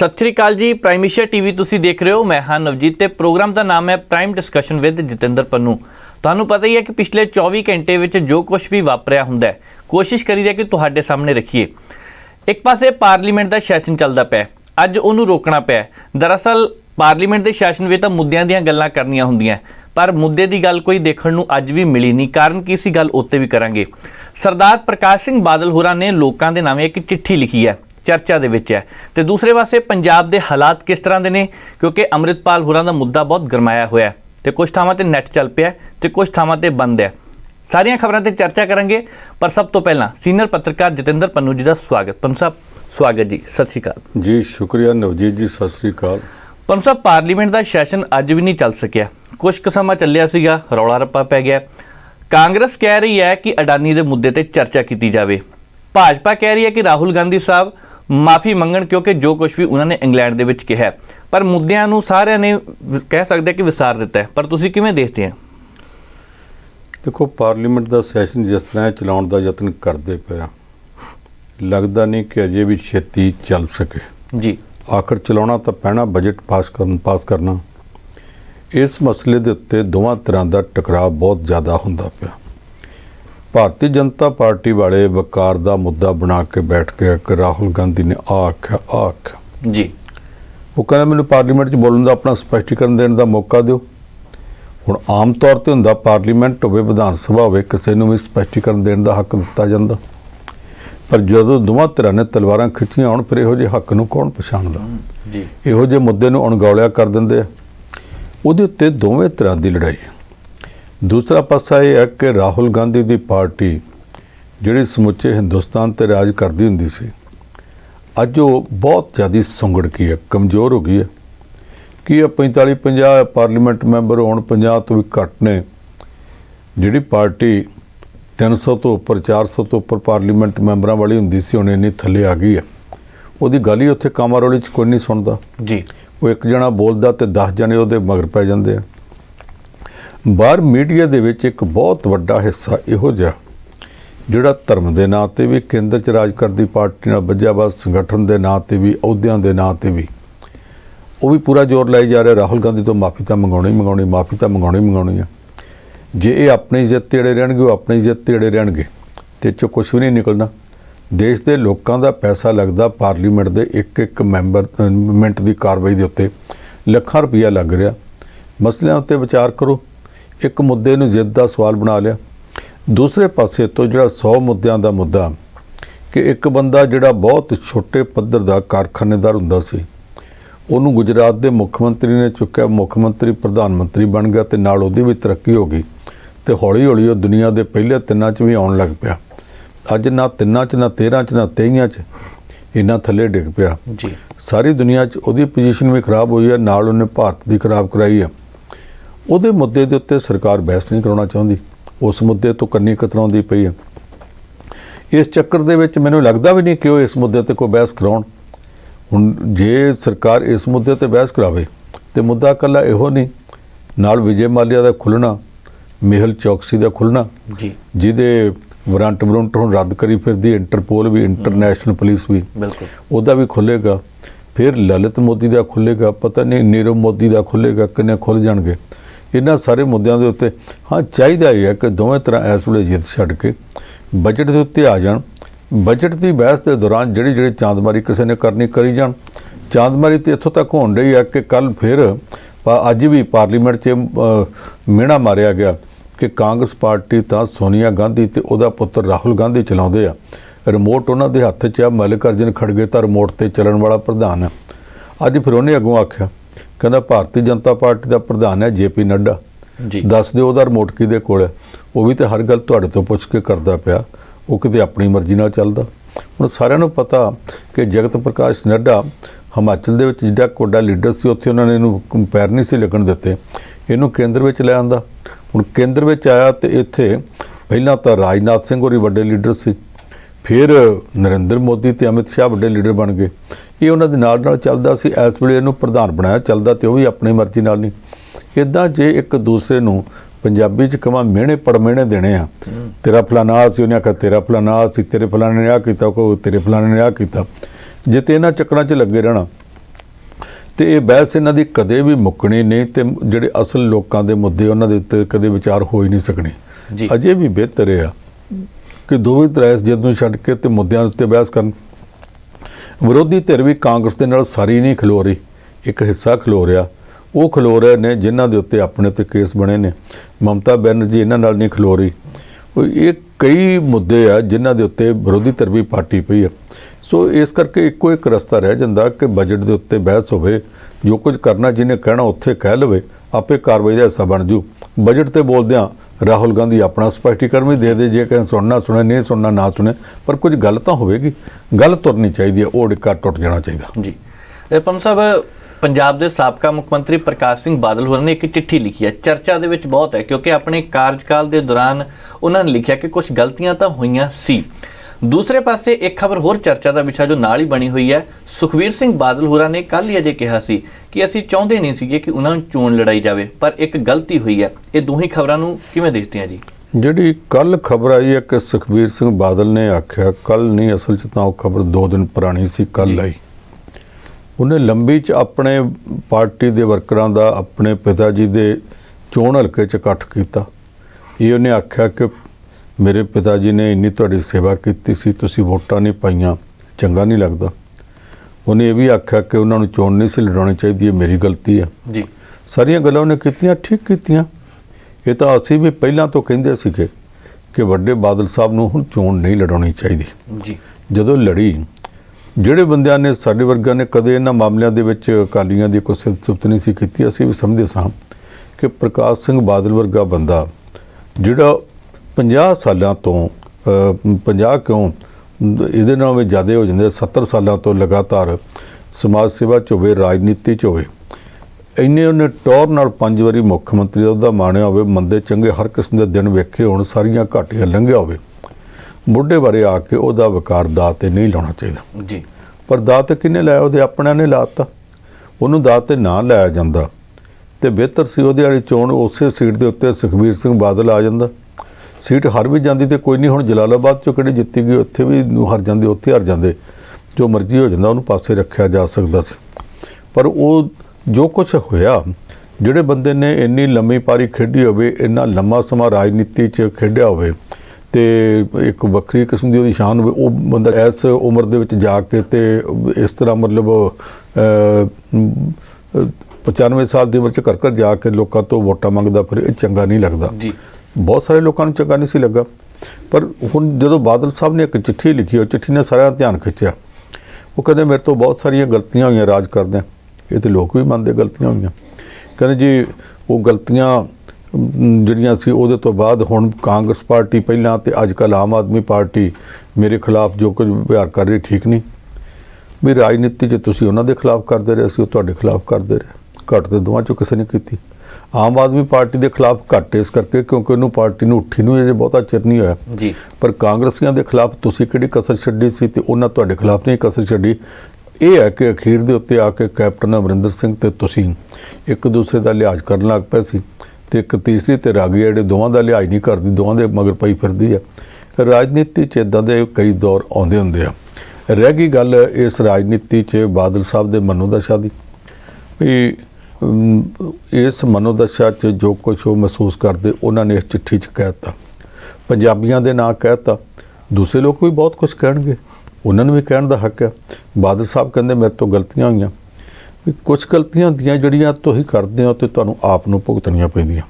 ਸਤਿ ਸ੍ਰੀ ਅਕਾਲ ਜੀ prime TV ਤੁਸੀਂ ਦੇਖ ਰਹੇ ਹੋ ਮੈਂ ਹਾਂ ਨਵਜੀਤ ਤੇ ਪ੍ਰੋਗਰਾਮ ਦਾ ਨਾਮ ਹੈ prime discussion with Jatinder Pannu ਤੁਹਾਨੂੰ ਪਤਾ ਹੀ ਹੈ ਕਿ ਪਿਛਲੇ 24 ਘੰਟੇ ਵਿੱਚ ਜੋ ਕੁਝ ਵੀ ਵਾਪਰਿਆ ਹੁੰਦਾ ਹੈ ਕੋਸ਼ਿਸ਼ ਕਰੀਦਾ ਕਿ ਤੁਹਾਡੇ ਸਾਹਮਣੇ ਰੱਖੀਏ ਇੱਕ ਪਾਸੇ ਪਾਰਲੀਮੈਂਟ ਦਾ ਸੈਸ਼ਨ ਚੱਲਦਾ ਪਿਆ ਅੱਜ ਉਹਨੂੰ ਰੋਕਣਾ ਪਿਆ ਦਰਅਸਲ ਪਾਰਲੀਮੈਂਟ ਦੇ ਸੈਸ਼ਨ ਵਿੱਚ ਤਾਂ ਮੁੱਦਿਆਂ ਦੀਆਂ ਗੱਲਾਂ ਕਰਨੀਆਂ ਹੁੰਦੀਆਂ ਪਰ ਮੁੱਦੇ ਦੀ ਗੱਲ ਕੋਈ ਦੇਖਣ ਨੂੰ ਅੱਜ ਵੀ ਮਿਲੀ ਨਹੀਂ ਕਾਰਨ ਕੀ ਸੀ ਗੱਲ ਉੱਤੇ ਵੀ ਕਰਾਂਗੇ ਸਰਦਾਰ ਪ੍ਰਕਾਸ਼ ਸਿੰਘ ਬਾਦਲ ਹੋਰਾਂ ਨੇ ਲੋਕਾਂ ਦੇ ਨਾਮੇ ਇੱਕ ਚਿੱਠੀ ਲਿਖੀ ਹੈ ਚਰਚਾ ਦੇ ਵਿੱਚ ਹੈ ਤੇ ਦੂਸਰੇ ਪਾਸੇ ਪੰਜਾਬ ਦੇ ਹਾਲਾਤ ਕਿਸ ਤਰ੍ਹਾਂ ਦੇ ਨੇ ਕਿਉਂਕਿ ਅਮਰਿਤਪਾਲ ਹੋਰਾਂ ਦਾ ਮੁੱਦਾ ਬਹੁਤ ਗਰਮਾਇਆ ਹੋਇਆ ਹੈ ਤੇ ਕੁਝ ਥਾਵਾਂ ਤੇ ਨੈਟ ਚੱਲ ਪਿਆ ਤੇ ਕੁਝ ਥਾਵਾਂ ਤੇ ਬੰਦ ਹੈ ਸਾਰੀਆਂ ਖਬਰਾਂ ਤੇ ਚਰਚਾ ਕਰਾਂਗੇ ਪਰ ਸਭ ਤੋਂ ਪਹਿਲਾਂ ਸੀਨੀਅਰ ਪੱਤਰਕਾਰ ਜਤਿੰਦਰ ਪੰਨੂ ਜੀ ਦਾ ਸਵਾਗਤ ਪੰਨੂ ਸਾਹਿਬ ਸਵਾਗਤ ਜੀ ਸਤਿ ਸ਼੍ਰੀ ਅਕਾਲ ਜੀ ਸ਼ੁਕਰੀਆ ਨਵਜੀਤ ਜੀ ਸਤਿ ਸ਼੍ਰੀ ਅਕਾਲ ਪੰਨੂ ਸਾਹਿਬ ਪਾਰਲੀਮੈਂਟ ਦਾ ਸੈਸ਼ਨ ਅੱਜ ਵੀ ਨਹੀਂ ਚੱਲ ਸਕਿਆ ਕੁਝ ਕਸਮਾ ਚੱਲਿਆ ਸੀਗਾ ਰੌਲਾ ਰੱਪਾ ਪੈ ਗਿਆ ਕਾਂਗਰਸ ਕਹਿ ਰਹੀ ਹੈ ਕਿ ਅਡਾਨੀ ਦੇ ਮੁੱਦੇ ਤੇ ਚਰਚਾ ਕੀਤੀ ਜਾਵੇ ਭਾਜਪਾ ਕਹਿ ਰਹੀ ਹੈ ਕਿ ਰਾਹੁਲ ਗਾਂਧੀ ਸਾਹਿਬ ਮਾਫੀ ਮੰਗਣ ਕਿਉਂਕਿ ਜੋ ਕੁਝ ਵੀ ਉਹਨਾਂ ਨੇ ਇੰਗਲੈਂਡ ਦੇ ਵਿੱਚ ਕਿਹਾ ਪਰ ਮੁੱਦਿਆਂ ਨੂੰ ਸਾਰਿਆਂ ਨੇ ਕਹਿ ਸਕਦੇ ਕਿ ਵਿਸਾਰ ਦਿੱਤਾ ਪਰ ਤੁਸੀਂ ਕਿਵੇਂ ਦੇਖਦੇ ਆ ਦੇਖੋ ਪਾਰਲੀਮੈਂਟ ਦਾ ਸੈਸ਼ਨ ਜਿਸ ਤਰ੍ਹਾਂ ਚਲਾਉਣ ਦਾ ਯਤਨ ਕਰਦੇ ਪਿਆ ਲੱਗਦਾ ਨਹੀਂ ਕਿ ਅਜੇ ਵੀ ਛੇਤੀ ਚੱਲ ਸਕੇ ਜੀ ਆਖਰ ਚਲਾਉਣਾ ਤਾਂ ਪੈਣਾ ਬਜਟ ਪਾਸ ਕਰਨ ਪਾਸ ਕਰਨਾ ਇਸ ਮਸਲੇ ਦੇ ਉੱਤੇ ਦੋਵਾਂ ਤਰ੍ਹਾਂ ਦਾ ਟਕਰਾਅ ਬਹੁਤ ਜ਼ਿਆਦਾ ਹੁੰਦਾ ਪਿਆ ਭਾਰਤੀ ਜਨਤਾ ਪਾਰਟੀ ਵਾਲੇ ਵਕਾਰ ਦਾ ਮੁੱਦਾ ਬਣਾ ਕੇ ਬੈਠ ਕੇ ਕਿ ਰਾਹੁਲ ਗਾਂਧੀ ਨੇ ਆਖ ਆਖ ਜੀ ਉਹ ਕਹਿੰਦਾ ਮੈਨੂੰ ਪਾਰਲੀਮੈਂਟ 'ਚ ਬੋਲਣ ਦਾ ਆਪਣਾ ਸਪਸ਼ਟੀਕਰਨ ਦੇਣ ਦਾ ਮੌਕਾ ਦਿਓ ਹੁਣ ਆਮ ਤੌਰ ਤੇ ਹੁੰਦਾ ਪਾਰਲੀਮੈਂਟ ਹੋਵੇ ਵਿਧਾਨ ਸਭਾ ਹੋਵੇ ਕਿਸੇ ਨੂੰ ਵੀ ਸਪਸ਼ਟੀਕਰਨ ਦੇਣ ਦਾ ਹੱਕ ਦਿੱਤਾ ਜਾਂਦਾ ਪਰ ਜਦੋਂ ਦੋਵਾਂ ਧਿਰਾਂ ਨੇ ਤਲਵਾਰਾਂ ਖਿੱਚੀਆਂ ਹੁਣ ਫਿਰ ਇਹੋ ਜਿਹੇ ਹੱਕ ਨੂੰ ਕੌਣ ਪਛਾਣਦਾ ਜੀ ਇਹੋ ਜਿਹੇ ਮੁੱਦੇ ਨੂੰ ਅਣਗੌਲਿਆ ਕਰ ਦਿੰਦੇ ਆ ਉਹਦੇ ਉੱਤੇ ਦੋਵੇਂ ਤਰ੍ਹਾਂ ਦੀ ਲੜਾਈ ਹੈ ਦੂਸਰਾ ਪਾਸਾ ਇਹ ਹੈ ਕਿ ਰਾਹੁਲ ਗਾਂਧੀ ਦੀ ਪਾਰਟੀ ਜਿਹੜੀ ਸਮੁੱਚੇ ਹਿੰਦੁਸਤਾਨ ਤੇ ਰਾਜ ਕਰਦੀ ਹੁੰਦੀ ਸੀ ਅੱਜ ਉਹ ਬਹੁਤ ਜ਼ਿਆਦੀ ਸੁੰਗੜ ਗਈ ਹੈ ਕਮਜ਼ੋਰ ਹੋ ਗਈ ਹੈ ਕਿ ਇਹ 45 50 ਪਾਰਲੀਮੈਂਟ ਮੈਂਬਰ ਹੋਣ 50 ਤੋਂ ਵੀ ਘੱਟ ਨੇ ਜਿਹੜੀ ਪਾਰਟੀ 300 ਤੋਂ ਉੱਪਰ 400 ਤੋਂ ਉੱਪਰ ਪਾਰਲੀਮੈਂਟ ਮੈਂਬਰਾਂ ਵਾਲੀ ਹੁੰਦੀ ਸੀ ਹੁਣ ਇੰਨੀ ਥੱਲੇ ਆ ਗਈ ਹੈ ਉਹਦੀ ਗੱਲ ਹੀ ਉੱਥੇ ਕਾਮਾਰੋਲੀ ਚ ਕੋਈ ਨਹੀਂ ਸੁਣਦਾ ਜੀ ਉਹ ਇੱਕ ਜਣਾ ਬੋਲਦਾ ਤੇ 10 ਜਣੇ ਉਹਦੇ ਮਗਰ ਪੈ ਜਾਂਦੇ ਆ ਬਾਹਰ ਮੀਡੀਆ ਦੇ ਵਿੱਚ ਇੱਕ ਬਹੁਤ ਵੱਡਾ ਹਿੱਸਾ ਇਹੋ ਜਿਹਾ ਜਿਹੜਾ ਧਰਮ ਦੇ ਨਾਂ ਤੇ ਵੀ ਕੇਂਦਰ 'ਚ ਰਾਜ ਕਰਦੀ ਪਾਰਟੀ ਨਾਲ ਵੱਜਾਬਾਦ ਸੰਗਠਨ ਦੇ ਨਾਂ ਤੇ ਵੀ ਅਹੁਦਿਆਂ ਦੇ ਨਾਂ ਤੇ ਵੀ ਉਹ ਵੀ ਪੂਰਾ ਜ਼ੋਰ ਲਾਈ ਜਾ ਰਿਹਾ ਰਾਹੁਲ ਗਾਂਧੀ ਤੋਂ ਮਾਫੀ ਤਾਂ ਮੰਗਾਉਣੀ ਮੰਗਾਉਣੀ ਮਾਫੀ ਤਾਂ ਮੰਗਾਉਣੀ ਮੰਗਾਉਣੀ ਆ ਜੇ ਇਹ ਆਪਣੀ ਜਿੱਤ ਜਿਹੜੇ ਰਹਿਣਗੇ ਉਹ ਆਪਣੀ ਜਿੱਤ ਜਿਹੜੇ ਰਹਿਣਗੇ ਤੇ ਚੋ ਕੁਝ ਵੀ ਨਹੀਂ ਨਿਕਲਣਾ ਦੇਸ਼ ਦੇ ਲੋਕਾਂ ਦਾ ਪੈਸਾ ਲੱਗਦਾ ਪਾਰਲੀਮੈਂਟ ਦੇ ਇੱਕ ਇੱਕ ਮੈਂਬਰ ਮਿੰਟ ਦੀ ਕਾਰਵਾਈ ਦੇ ਉੱਤੇ ਲੱਖਾਂ ਰੁਪਈਆ ਲੱਗ ਰਿਹਾ ਮਸਲਿਆਂ ਉੱਤੇ ਵਿਚਾਰ ਕਰੋ ਇੱਕ ਮੁੱਦੇ ਨੂੰ ਜ਼ਿੱਦ ਦਾ ਸਵਾਲ ਬਣਾ ਲਿਆ ਦੂਸਰੇ ਪਾਸੇ ਤੋਂ ਜਿਹੜਾ 100 ਮੁੱਦਿਆਂ ਦਾ ਮੁੱਦਾ ਕਿ ਇੱਕ ਬੰਦਾ ਜਿਹੜਾ ਬਹੁਤ ਛੋਟੇ ਪੱਧਰ ਦਾ ਕਾਰਖਾਨੇਦਾਰ ਹੁੰਦਾ ਸੀ ਉਹਨੂੰ ਗੁਜਰਾਤ ਦੇ ਮੁੱਖ ਮੰਤਰੀ ਨੇ ਚੁੱਕਿਆ ਮੁੱਖ ਮੰਤਰੀ ਪ੍ਰਧਾਨ ਮੰਤਰੀ ਬਣ ਗਿਆ ਤੇ ਨਾਲ ਉਹਦੀ ਵੀ ਤਰੱਕੀ ਹੋ ਗਈ ਤੇ ਹੌਲੀ-ਹੌਲੀ ਉਹ ਦੁਨੀਆ ਦੇ ਪਹਿਲੇ ਤਿੰਨਾਂ 'ਚ ਵੀ ਆਉਣ ਲੱਗ ਪਿਆ ਅੱਜ ਨਾ ਤਿੰਨਾਂ 'ਚ ਨਾ 13 'ਚ ਨਾ 23ਆਂ 'ਚ ਇੰਨਾ ਥੱਲੇ ਡਿੱਗ ਪਿਆ ਜੀ ਸਾਰੀ ਦੁਨੀਆ 'ਚ ਉਹਦੀ ਪੋਜੀਸ਼ਨ ਵੀ ਖਰਾਬ ਹੋਈ ਹੈ ਨਾਲ ਉਹਨੇ ਭਾਰਤ ਦੀ ਖਰਾਬ ਕਰਾਈ ਹੈ ਉਹਦੇ ਮੁੱਦੇ ਦੇ ਉੱਤੇ ਸਰਕਾਰ ਬਹਿਸ ਨਹੀਂ ਕਰਾਉਣਾ ਚਾਹੁੰਦੀ ਉਸ ਮੁੱਦੇ ਤੋਂ ਕੰਨੀ ਕਤਰਾਉਂਦੀ ਪਈ ਹੈ ਇਸ ਚੱਕਰ ਦੇ ਵਿੱਚ ਮੈਨੂੰ ਲੱਗਦਾ ਵੀ ਨਹੀਂ ਕਿ ਉਹ ਇਸ ਮੁੱਦੇ ਤੇ ਕੋਈ ਬਹਿਸ ਕਰਾਉਣ ਹੁਣ ਜੇ ਸਰਕਾਰ ਇਸ ਮੁੱਦੇ ਤੇ ਬਹਿਸ ਕਰਾਵੇ ਤੇ ਮੁੱਦਾ ਕੱਲਾ ਇਹੋ ਨਹੀਂ ਨਾਲ ਵਿਜੇ ਮਾਲਿਆ ਦਾ ਖੁੱਲਣਾ ਮਿਹਲ ਚੌਕਸੀ ਦਾ ਖੁੱਲਣਾ ਜੀ ਜਿਹਦੇ ਵਾਰੰਟ ਵਾਰੰਟ ਹੁਣ ਰੱਦ ਕਰੀ ਫਿਰਦੀ ਇੰਟਰਪੋਲ ਵੀ ਇੰਟਰਨੈਸ਼ਨਲ ਪੁਲਿਸ ਵੀ ਬਿਲਕੁਲ ਉਹਦਾ ਵੀ ਖੁੱਲੇਗਾ ਫਿਰ ਲਲਿਤ ਮੋਦੀ ਦਾ ਖੁੱਲੇਗਾ ਪਤਾ ਨਹੀਂ ਨੀਰਵ ਮੋਦੀ ਦਾ ਖੁੱਲੇਗਾ ਕਿੰਨੇ ਖੁੱਲ ਜਾਣਗੇ ਇਹਨਾਂ ਸਾਰੇ ਮੁੱਦਿਆਂ ਦੇ ਉੱਤੇ ਹਾਂ ਚਾਹੀਦਾ ਹੀ ਹੈ ਕਿ ਦੋਵੇਂ ਤਰ੍ਹਾਂ ਇਸ ਵੇਲੇ ਜਿੱਤ ਛੱਡ ਕੇ ਬਜਟ ਦੇ ਉੱਤੇ ਆ ਜਾਣ ਬਜਟ ਦੀ ਬਹਿਸ ਦੇ ਦੌਰਾਨ ਜਿਹੜੀ ਜਿਹੜੀ ਚਾਂਦਮਾਰੀ ਕਿਸੇ ਨੇ ਕਰਨੀ ਕਰੀ ਜਾਣ ਚਾਂਦਮਾਰੀ ਤੇ ਇੱਥੋਂ ਤੱਕ ਹੋਣ ਰਹੀ ਹੈ ਕਿ ਕੱਲ ਫਿਰ ਅੱਜ ਵੀ ਪਾਰਲੀਮੈਂਟ 'ਚ ਮਿਹਣਾ ਮਾਰਿਆ ਗਿਆ ਕਿ ਕਾਂਗਰਸ ਪਾਰਟੀ ਤਾਂ ਸੋਨੀਆ ਗਾਂਧੀ ਤੇ ਉਹਦਾ ਪੁੱਤਰ ਰਾਹੁਲ ਗਾਂਧੀ ਚਲਾਉਂਦੇ ਆ ਰਿਮੋਟ ਉਹਨਾਂ ਦੇ ਹੱਥ 'ਚ ਆ ਮਲਿਕ ਅਰਜਨ ਖੜਗੇ ਤਾਂ ਰਿਮੋਟ ਤੇ ਚੱਲਣ ਵਾਲਾ ਪ੍ਰਧਾਨ ਹੈ ਅੱਜ ਫਿਰ ਉਹਨੇ ਅੱਗੋਂ ਆਖਿਆ ਕਹਿੰਦਾ ਭਾਰਤੀ ਜਨਤਾ ਪਾਰਟੀ ਦਾ ਪ੍ਰਧਾਨ ਹੈ ਜੇਪੀ ਨੱਡਾ ਜੀ ਦੱਸ ਦਿਓ ਉਹਦਾ ਰਿਮੋਟ ਕਿਹਦੇ ਕੋਲ ਹੈ ਉਹ ਵੀ ਤੇ ਹਰ ਗੱਲ ਤੁਹਾਡੇ ਤੋਂ ਪੁੱਛ ਕੇ ਕਰਦਾ ਪਿਆ ਉਹ ਕਿਤੇ ਆਪਣੀ ਮਰਜ਼ੀ ਨਾਲ ਚੱਲਦਾ ਹੁਣ ਸਾਰਿਆਂ ਨੂੰ ਪਤਾ ਕਿ ਜਗਤ ਪ੍ਰਕਾਸ਼ ਨੱਡਾ ਹਿਮਾਚਲ ਦੇ ਵਿੱਚ ਜਿਹੜਾ ਕੋਡਾ ਲੀਡਰ ਸੀ ਉੱਥੇ ਉਹਨਾਂ ਨੇ ਇਹਨੂੰ ਕੰਪੇਅਰ ਨਹੀਂ ਸੀ ਲੱਗਣ ਦਿੱਤੇ ਇਹਨੂੰ ਕੇਂਦਰ ਵਿੱਚ ਲੈ ਆਂਦਾ ਹੁਣ ਕੇਂਦਰ ਵਿੱਚ ਆਇਆ ਤੇ ਇੱਥੇ ਪਹਿਲਾਂ ਤਾਂ ਰਾਜਨਾਥ ਸਿੰਘ ਹੋਰੀ ਵੱਡੇ ਲੀਡਰ ਸੀ ਫਿਰ ਨਰਿੰਦਰ ਮੋਦੀ ਤੇ ਅਮਿਤ ਸ਼ਾਹ ਵੱਡੇ ਲੀਡਰ ਬਣ ਗਏ ਇਹ ਉਹਨਾਂ ਦੇ ਨਾਲ ਨਾਲ ਚੱਲਦਾ ਸੀ ਇਸ ਵੇਲੇ ਇਹਨੂੰ ਪ੍ਰਧਾਨ ਬਣਾਇਆ ਚੱਲਦਾ ਤੇ ਉਹ ਵੀ ਆਪਣੀ ਮਰਜ਼ੀ ਨਾਲ ਨਹੀਂ ਇਦਾਂ ਜੇ ਇੱਕ ਦੂਸਰੇ ਨੂੰ ਪੰਜਾਬੀ ਚ ਕਮਾ ਮਿਹਣੇ ਪੜ ਮਿਹਣੇ ਦੇਣੇ ਆ ਤੇਰਾ ਫਲਾਣਾ ਸੀ ਉਹਨੇ ਕਾ ਤੇਰਾ ਫਲਾਣਾ ਸੀ ਤੇਰੇ ਫਲਾਣੇ ਨੇ ਆ ਕੀਤਾ ਕੋ ਤੇਰੇ ਫਲਾਣੇ ਨੇ ਆ ਕੀਤਾ ਜੇ ਤੇ ਇਹਨਾਂ ਚੱਕਰਾਂ 'ਚ ਲੱਗੇ ਰਹਿਣਾ ਤੇ ਇਹ ਬਹਿਸ ਇਹਨਾਂ ਦੀ ਕਦੇ ਵੀ ਮੁੱਕਣੀ ਨਹੀਂ ਤੇ ਜਿਹੜੇ ਅਸਲ ਲੋਕਾਂ ਦੇ ਮੁੱਦੇ ਉਹਨਾਂ ਦੇ ਉੱਤੇ ਕਦੇ ਵਿਚਾਰ ਹੋ ਹੀ ਨਹੀਂ ਸਕਣੇ ਅਜੇ ਵੀ ਬਿਹਤਰ ਆ ਕਿ ਦੋਵੇਂ ਧਿਰ ਇਸ ਜਿੱਦ ਨੂੰ ਛੱਡ ਕੇ ਤੇ ਮੁੱਦਿਆਂ ਉੱਤੇ ਬਹਿਸ ਕਰਨ ਵਿਰੋਧੀ ਧਿਰ ਵੀ ਕਾਂਗਰਸ ਦੇ ਨਾਲ ਸਾਰੀ ਨਹੀਂ ਖਲੋ ਰਹੀ ਇੱਕ ਹਿੱਸਾ ਖਲੋ ਰਿਹਾ ਉਹ ਖਲੋ ਰਹੇ ਨੇ ਜਿਨ੍ਹਾਂ ਦੇ ਉੱਤੇ ਆਪਣੇ ਤੇ ਕੇਸ ਬਣੇ ਨੇ ਮਮਤਾ ਬੈਨਰਜੀ ਇਹਨਾਂ ਨਾਲ ਨਹੀਂ ਖਲੋ ਰਹੀ ਇਹ ਕਈ ਮੁੱਦੇ ਆ ਜਿਨ੍ਹਾਂ ਦੇ ਉੱਤੇ ਵਿਰੋਧੀ ਧਿਰ ਵੀ ਪਾਰਟੀ ਪਈ ਆ ਸੋ ਇਸ ਕਰਕੇ ਇੱਕੋ ਇੱਕ ਰਸਤਾ ਰਹਿ ਜਾਂਦਾ ਕਿ ਬਜਟ ਦੇ ਉੱਤੇ ਬਹਿਸ ਹੋਵੇ ਜੋ ਕੁਝ ਕਰਨਾ ਜਿਹਨੇ ਕਹਿਣਾ ਉੱਥੇ ਕਹਿ ਲਵੇ ਆਪੇ ਕਾਰਵਾਈ ਦਾ ਹਿੱਸਾ ਬਣ ਜੂ ਬਜਟ ਤੇ ਬੋਲਦਿਆਂ ਰਾਹੁਲ ਗਾਂਧੀ ਆਪਣਾ ਸਪਸ਼ਟੀਕਰਨ ਵੀ ਦੇ ਦੇ ਜੇ ਕਹਿੰ ਸੁਣਨਾ ਸੁਣੇ ਨਹੀਂ ਸੁਣਨਾ ਨਾ ਸੁਣੇ ਪਰ ਕੁਝ ਗੱਲ ਤਾਂ ਹੋਵੇਗੀ ਗੱਲ ਤੁਰਨੀ ਚਾਹੀਦੀ ਹੈ ਉਹ ਡਿੱਕਾ ਟੁੱਟ ਜਾਣਾ ਚਾਹੀਦਾ ਜੀ ਇਹ ਪੰਮ ਸਾਹਿਬ ਪੰਜਾਬ ਦੇ ਸਾਬਕਾ ਮੁੱਖ ਮੰਤਰੀ ਪ੍ਰਕਾਸ਼ ਸਿੰਘ ਬਾਦਲ ਹੋਰ ਨੇ ਇੱਕ ਚਿੱਠੀ ਲਿਖੀ ਹੈ ਚਰਚਾ ਦੇ ਵਿੱਚ ਬਹੁਤ ਹੈ ਕਿਉਂਕਿ ਆਪਣੇ ਕਾਰਜਕਾਲ ਦੇ ਦੌਰਾਨ ਉਹਨਾਂ ਨੇ ਲਿਖਿਆ ਕਿ ਕੁਝ ਗਲਤੀਆਂ ਤਾਂ ਹੋਈਆਂ ਸੀ ਦੂਸਰੇ ਪਾਸੇ ਇੱਕ ਖਬਰ ਹੋਰ ਚਰਚਾ ਦਾ ਵਿਸ਼ਾ ਜੋ ਨਾਲ ਹੀ ਬਣੀ ਹੋਈ ਹੈ ਸੁਖਵੀਰ ਸਿੰਘ ਬਾਦਲ ਹੋਰਾਂ ਨੇ ਕੱਲ ਹੀ ਅਜੇ ਕਿਹਾ ਸੀ ਕਿ ਅਸੀਂ ਚਾਹੁੰਦੇ ਨਹੀਂ ਸੀਗੇ ਕਿ ਉਹਨਾਂ ਨੂੰ ਚੋਣ ਲੜਾਈ ਜਾਵੇ ਪਰ ਇੱਕ ਗਲਤੀ ਹੋਈ ਹੈ ਇਹ ਦੋਹੀ ਖਬਰਾਂ ਨੂੰ ਕਿਵੇਂ ਦੇਖਦੇ ਆ ਜੀ ਜਿਹੜੀ ਕੱਲ ਖਬਰ ਆਈ ਹੈ ਕਿ ਸੁਖਵੀਰ ਸਿੰਘ ਬਾਦਲ ਨੇ ਆਖਿਆ ਕੱਲ ਨਹੀਂ ਅਸਲ 'ਚ ਤਾਂ ਉਹ ਖਬਰ 2 ਦਿਨ ਪੁਰਾਣੀ ਸੀ ਕੱਲ ਆਈ ਉਹਨੇ ਲੰਬੀ 'ਚ ਆਪਣੇ ਪਾਰਟੀ ਦੇ ਵਰਕਰਾਂ ਦਾ ਆਪਣੇ ਪਿਤਾ ਜੀ ਦੇ ਚੋਣ ਹਲਕੇ 'ਚ ਇਕੱਠ ਕੀਤਾ ਇਹ ਉਹਨੇ ਆਖਿਆ ਕਿ ਮੇਰੇ ਪਿਤਾ ਜੀ ਨੇ ਇੰਨੀ ਤੁਹਾਡੀ ਸੇਵਾ ਕੀਤੀ ਸੀ ਤੁਸੀਂ ਵੋਟਾਂ ਨਹੀਂ ਪਾਈਆਂ ਚੰਗਾ ਨਹੀਂ ਲੱਗਦਾ ਉਹਨੇ ਇਹ ਵੀ ਆਖਿਆ ਕਿ ਉਹਨਾਂ ਨੂੰ ਚੋਣ ਨਹੀਂ ਸੀ ਲੜਾਉਣੀ ਚਾਹੀਦੀ ਇਹ ਮੇਰੀ ਗਲਤੀ ਹੈ ਜੀ ਸਾਰੀਆਂ ਗੱਲਾਂ ਉਹਨੇ ਕੀਤੀਆਂ ਠੀਕ ਕੀਤੀਆਂ ਇਹ ਤਾਂ ਅਸੀਂ ਵੀ ਪਹਿਲਾਂ ਤੋਂ ਕਹਿੰਦੇ ਸੀ ਕਿ ਕਿ ਵੱਡੇ ਬਾਦਲ ਸਾਹਿਬ ਨੂੰ ਹੁਣ ਚੋਣ ਨਹੀਂ ਲੜਾਉਣੀ ਚਾਹੀਦੀ ਜੀ ਜਦੋਂ ਲੜੀ ਜਿਹੜੇ ਬੰਦਿਆਂ ਨੇ ਸਾਡੇ ਵਰਗਾ ਨੇ ਕਦੇ ਇਹਨਾਂ ਮਾਮਲਿਆਂ ਦੇ ਵਿੱਚ ਅਕਾਲੀਆਂ ਦੀ ਕੋਈ ਸਿਫਤ ਨਹੀਂ ਸੀ ਕੀਤੀ ਅਸੀਂ ਵੀ ਸਮਝਦੇ ਸਾਂ ਕਿ ਪ੍ਰਕਾਸ਼ ਸਿੰਘ ਬਾਦਲ ਵਰਗਾ ਬੰਦਾ ਜਿਹੜਾ 50 ਸਾਲਾਂ ਤੋਂ 50 ਕਿਉਂ ਇਹਦੇ ਨਾਲ ਵੀ ਜ਼ਿਆਦਾ ਹੋ ਜਾਂਦੇ 70 ਸਾਲਾਂ ਤੋਂ ਲਗਾਤਾਰ ਸਮਾਜ ਸੇਵਾ ਚ ਹੋਵੇ ਰਾਜਨੀਤੀ ਚ ਹੋਵੇ ਇੰਨੇ ਉਹਨੇ ਟੌਰ ਨਾਲ ਪੰਜ ਵਾਰੀ ਮੁੱਖ ਮੰਤਰੀ ਦਾ ਉਹਦਾ ਮਾਣਿਆ ਹੋਵੇ ਮੰਦੇ ਚੰਗੇ ਹਰ ਕਿਸਮ ਦੇ ਦਿਨ ਵੇਖੇ ਹੋਣ ਸਾਰੀਆਂ ਘਾਟੀਆਂ ਲੰਘਿਆ ਹੋਵੇ ਬੁੱਢੇ ਬਾਰੇ ਆ ਕੇ ਉਹਦਾ ਵਕਾਰ ਦਾ ਤੇ ਨਹੀਂ ਲਾਉਣਾ ਚਾਹੀਦਾ ਜੀ ਪਰ ਦਾਤ ਕਿਨੇ ਲਾਇਆ ਉਹਦੇ ਆਪਣਿਆਂ ਨੇ ਲਾਤਾ ਉਹਨੂੰ ਦਾਤ ਤੇ ਨਾ ਲਾਇਆ ਜਾਂਦਾ ਤੇ ਬਿਹਤਰ ਸੀ ਉਹਦੇ ਵਾਲੀ ਚੋਣ ਉਸੇ ਸੀਟ ਦੇ ਉੱਤੇ ਸੁਖਬੀਰ ਸਿੰਘ ਬਾਦਲ ਆ ਜਾਂਦਾ ਸੀਟ ਹਰ ਵੀ ਜਾਂਦੀ ਤੇ ਕੋਈ ਨਹੀਂ ਹੁਣ ਜਲਾਲਾਬਾਦ ਚੋਂ ਕਿਹੜੇ ਜਿੱਤੀ ਗਈ ਉੱਥੇ ਵੀ ਹਰ ਜਾਂਦੇ ਉੱਥੇ ਹਰ ਜਾਂਦੇ ਜੋ ਮਰਜ਼ੀ ਹੋ ਜਾਂਦਾ ਉਹਨੂੰ ਪਾਸੇ ਰੱਖਿਆ ਜਾ ਸਕਦਾ ਸੀ ਪਰ ਉਹ ਜੋ ਕੁਝ ਹੋਇਆ ਜਿਹੜੇ ਬੰਦੇ ਨੇ ਇੰਨੀ ਲੰਮੀ ਪਾਰੀ ਖੇਡੀ ਹੋਵੇ ਇੰਨਾ ਲੰਮਾ ਸਮਾਂ ਰਾਜਨੀਤੀ 'ਚ ਖੇਡਿਆ ਹੋਵੇ ਤੇ ਇੱਕ ਵੱਖਰੀ ਕਿਸਮ ਦੀ ਉਹਦੀ ਸ਼ਾਨ ਹੋਵੇ ਉਹ ਬੰਦਾ ਐਸ ਉਮਰ ਦੇ ਵਿੱਚ ਜਾ ਕੇ ਤੇ ਇਸ ਤਰ੍ਹਾਂ ਮਤਲਬ 95 ਸਾਲ ਦੀ ਉਮਰ 'ਚ ਘਰ ਘਰ ਜਾ ਕੇ ਲੋਕਾਂ ਤੋਂ ਵੋਟਾਂ ਮੰਗਦਾ ਫਿਰ ਇਹ ਚੰਗਾ ਨਹੀਂ ਲੱਗਦਾ ਜੀ ਬਹੁਤ ਸਾਰੇ ਲੋਕਾਂ ਨੂੰ ਚੰਗਾ ਨਹੀਂ ਸੀ ਲੱਗਾ ਪਰ ਹੁਣ ਜਦੋਂ ਬਾਦਲ ਸਾਹਿਬ ਨੇ ਇੱਕ ਚਿੱਠੀ ਲਿਖੀ ਉਹ ਚਿੱਠੀ ਨੇ ਸਾਰਿਆਂ ਦਾ ਧਿਆਨ ਖਿੱਚਿਆ ਉਹ ਕਹਿੰਦੇ ਮੇਰੇ ਤੋਂ ਬਹੁਤ ਸਾਰੀਆਂ ਗਲਤੀਆਂ ਹੋਈਆਂ ਰਾਜ ਕਰਦੇ ਇਹ ਤੇ ਲੋਕ ਵੀ ਮੰਨਦੇ ਗਲਤੀਆਂ ਹੋਈਆਂ ਕਹਿੰਦੇ ਜੀ ਉਹ ਗਲਤੀਆਂ ਜਿਹੜੀਆਂ ਸੀ ਉਹਦੇ ਤੋਂ ਬਾਅਦ ਹੁਣ ਕਾਂਗਰਸ ਪਾਰਟੀ ਪਹਿਲਾਂ ਤੇ ਅੱਜ ਕੱਲ ਆਮ ਆਦਮੀ ਪਾਰਟੀ ਮੇਰੇ ਖਿਲਾਫ ਜੋ ਕੁਝ ਵਿਹਾਰ ਕਰ ਰਹੀ ਠੀਕ ਨਹੀਂ ਵੀ ਰਾਜਨੀਤੀ ਜੇ ਤੁਸੀਂ ਉਹਨਾਂ ਦੇ ਖਿਲਾਫ ਕਰਦੇ ਰਹੇ ਸੀ ਉਹ ਤੁਹਾਡੇ ਖਿਲਾਫ ਕਰਦੇ ਰਹੇ ਘੱਟ ਤੇ ਦੋਵਾਂ ਚੋਂ ਕਿਸੇ ਨੇ ਕੀਤੀ ਆਮ ਆਦਮੀ ਪਾਰਟੀ ਦੇ ਖਿਲਾਫ ਘੱਟ ਇਸ ਕਰਕੇ ਕਿਉਂਕਿ ਉਹਨੂੰ ਪਾਰਟੀ ਨੂੰ ਉੱਠੀ ਨੂੰ ਇਹ ਬਹੁਤਾ ਚਿਰ ਨਹੀਂ ਹੋਇਆ ਜੀ ਪਰ ਕਾਂਗਰਸੀਆਂ ਦੇ ਖਿਲਾਫ ਤੁਸੀਂ ਕਿਹੜੀ ਕਸਰ ਛੱਡੀ ਸੀ ਤੇ ਉਹਨਾਂ ਤੁਹਾਡੇ ਖਿਲਾਫ ਨਹੀਂ ਕਸਰ ਛੱਡੀ ਇਹ ਹੈ ਕਿ ਅਖੀਰ ਦੇ ਉੱਤੇ ਆ ਕੇ ਕੈਪਟਨ ਅਮਰਿੰਦਰ ਸਿੰਘ ਤੇ ਤੁਸੀਂ ਇੱਕ ਦੂਸਰੇ ਦਾ ਲਿਹਾਜ਼ ਕਰਨ ਲੱਗ ਪਏ ਸੀ ਤੇ ਇੱਕ ਤੀਸਰੀ ਤੇ ਰਾਗੀ ਜਿਹੜੇ ਦੋਵਾਂ ਦਾ ਲਿਹਾਜ਼ ਨਹੀਂ ਕਰਦੀ ਦੋਵਾਂ ਦੇ ਮਗਰ ਪਈ ਫਿਰਦੀ ਹੈ ਰਾਜਨੀਤੀ 'ਚ ਇਦਾਂ ਦੇ ਕਈ ਦੌਰ ਆਉਂਦੇ ਹੁੰਦੇ ਆ ਰਹਿ ਗਈ ਗੱਲ ਇਸ ਰਾਜਨੀਤੀ 'ਚ ਬਾਦਲ ਸਾਹਿਬ ਦੇ ਮਨੋਂ ਦਾ ਸ਼ਾਦੀ ਵੀ ਇਸ ਮਨੋਦਸ਼ਾ 'ਚ ਜੋ ਕੁਝ ਉਹ ਮਹਿਸੂਸ ਕਰਦੇ ਉਹਨਾਂ ਨੇ ਇਸ ਚਿੱਠੀ 'ਚ ਕਹਿਤਾ ਪੰਜਾਬੀਆਂ ਦੇ ਨਾਂ ਕਹਿਤਾ ਦੂਸਰੇ ਲੋਕ ਵੀ ਬਹੁਤ ਕੁਝ ਕਹਿਣਗੇ ਉਹਨਾਂ ਨੂੰ ਵੀ ਕਹਿਣ ਦਾ ਹੱਕ ਹੈ ਬਾਦਲ ਸਾਹਿਬ ਕਹਿੰਦੇ ਮੇਰੇ ਤੋਂ ਗਲਤੀਆਂ ਹੋਈਆਂ ਵੀ ਕੁਝ ਗਲਤੀਆਂ ਹੁੰਦੀਆਂ ਜਿਹੜੀਆਂ ਤੁਸੀਂ ਕਰਦੇ ਹੋ ਤੇ ਤੁਹਾਨੂੰ ਆਪ ਨੂੰ ਭੁਗਤਣੀਆਂ ਪੈਂਦੀਆਂ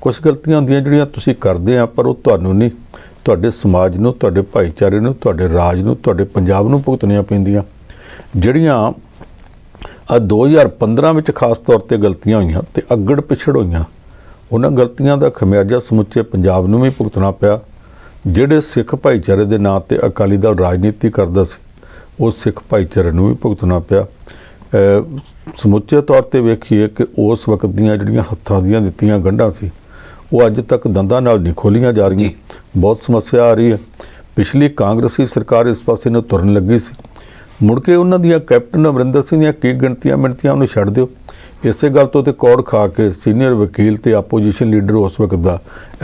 ਕੁਝ ਗਲਤੀਆਂ ਹੁੰਦੀਆਂ ਜਿਹੜੀਆਂ ਤੁਸੀਂ ਕਰਦੇ ਆ ਪਰ ਉਹ ਤੁਹਾਨੂੰ ਨਹੀਂ ਤੁਹਾਡੇ ਸਮਾਜ ਨੂੰ ਤੁਹਾਡੇ ਭਾਈਚਾਰੇ ਨੂੰ ਤੁਹਾਡੇ ਰਾਜ ਨੂੰ ਤੁਹਾਡੇ ਪੰਜਾਬ ਨੂੰ ਭੁਗਤਣੀਆਂ ਪੈਂਦੀਆਂ ਜਿਹੜੀਆਂ ਆ 2015 ਵਿੱਚ ਖਾਸ ਤੌਰ ਤੇ ਗਲਤੀਆਂ ਹੋਈਆਂ ਤੇ ਅੱਗੜ ਪਿਛੜ ਹੋਈਆਂ ਉਹਨਾਂ ਗਲਤੀਆਂ ਦਾ ਖਮਿਆਜਾ ਸਮੁੱਚੇ ਪੰਜਾਬ ਨੂੰ ਵੀ ਭੁਗਤਣਾ ਪਿਆ ਜਿਹੜੇ ਸਿੱਖ ਭਾਈਚਾਰੇ ਦੇ ਨਾਂ ਤੇ ਅਕਾਲੀ ਦਲ ਰਾਜਨੀਤੀ ਕਰਦਾ ਸੀ ਉਹ ਸਿੱਖ ਭਾਈਚਾਰੇ ਨੂੰ ਵੀ ਭੁਗਤਣਾ ਪਿਆ ਸਮੁੱਚੇ ਤੌਰ ਤੇ ਵੇਖੀਏ ਕਿ ਉਸ ਵਕਤ ਦੀਆਂ ਜਿਹੜੀਆਂ ਹੱਥਾਂ ਦੀਆਂ ਦਿੱਤੀਆਂ ਗੰਢਾਂ ਸੀ ਉਹ ਅੱਜ ਤੱਕ ਦੰਦਾਂ ਨਾਲ ਨਹੀਂ ਖੋਲੀਆਂ ਜਾ ਰਹੀਆਂ ਬਹੁਤ ਸਮੱਸਿਆ ਆ ਰਹੀ ਹੈ ਪਿਛਲੀ ਕਾਂਗਰਸੀ ਸਰਕਾਰ ਇਸ ਪਾਸੇ ਨੂੰ ਤੁਰਨ ਲੱਗੀ ਸੀ ਮੁੜ ਕੇ ਉਹਨਾਂ ਦੀਆਂ ਕੈਪਟਨ ਅਮਰਿੰਦਰ ਸਿੰਘ ਦੀਆਂ ਕੀ ਗਿਣਤੀਆਂ ਮਿੰਟੀਆਂ ਉਹਨੂੰ ਛੱਡ ਦਿਓ ਇਸੇ ਗੱਲ ਤੋਂ ਤੇ ਕੌੜ ਖਾ ਕੇ ਸੀਨੀਅਰ ਵਕੀਲ ਤੇ ਆਪੋਜੀਸ਼ਨ ਲੀਡਰ ਉਸ ਵਕਤ ਦਾ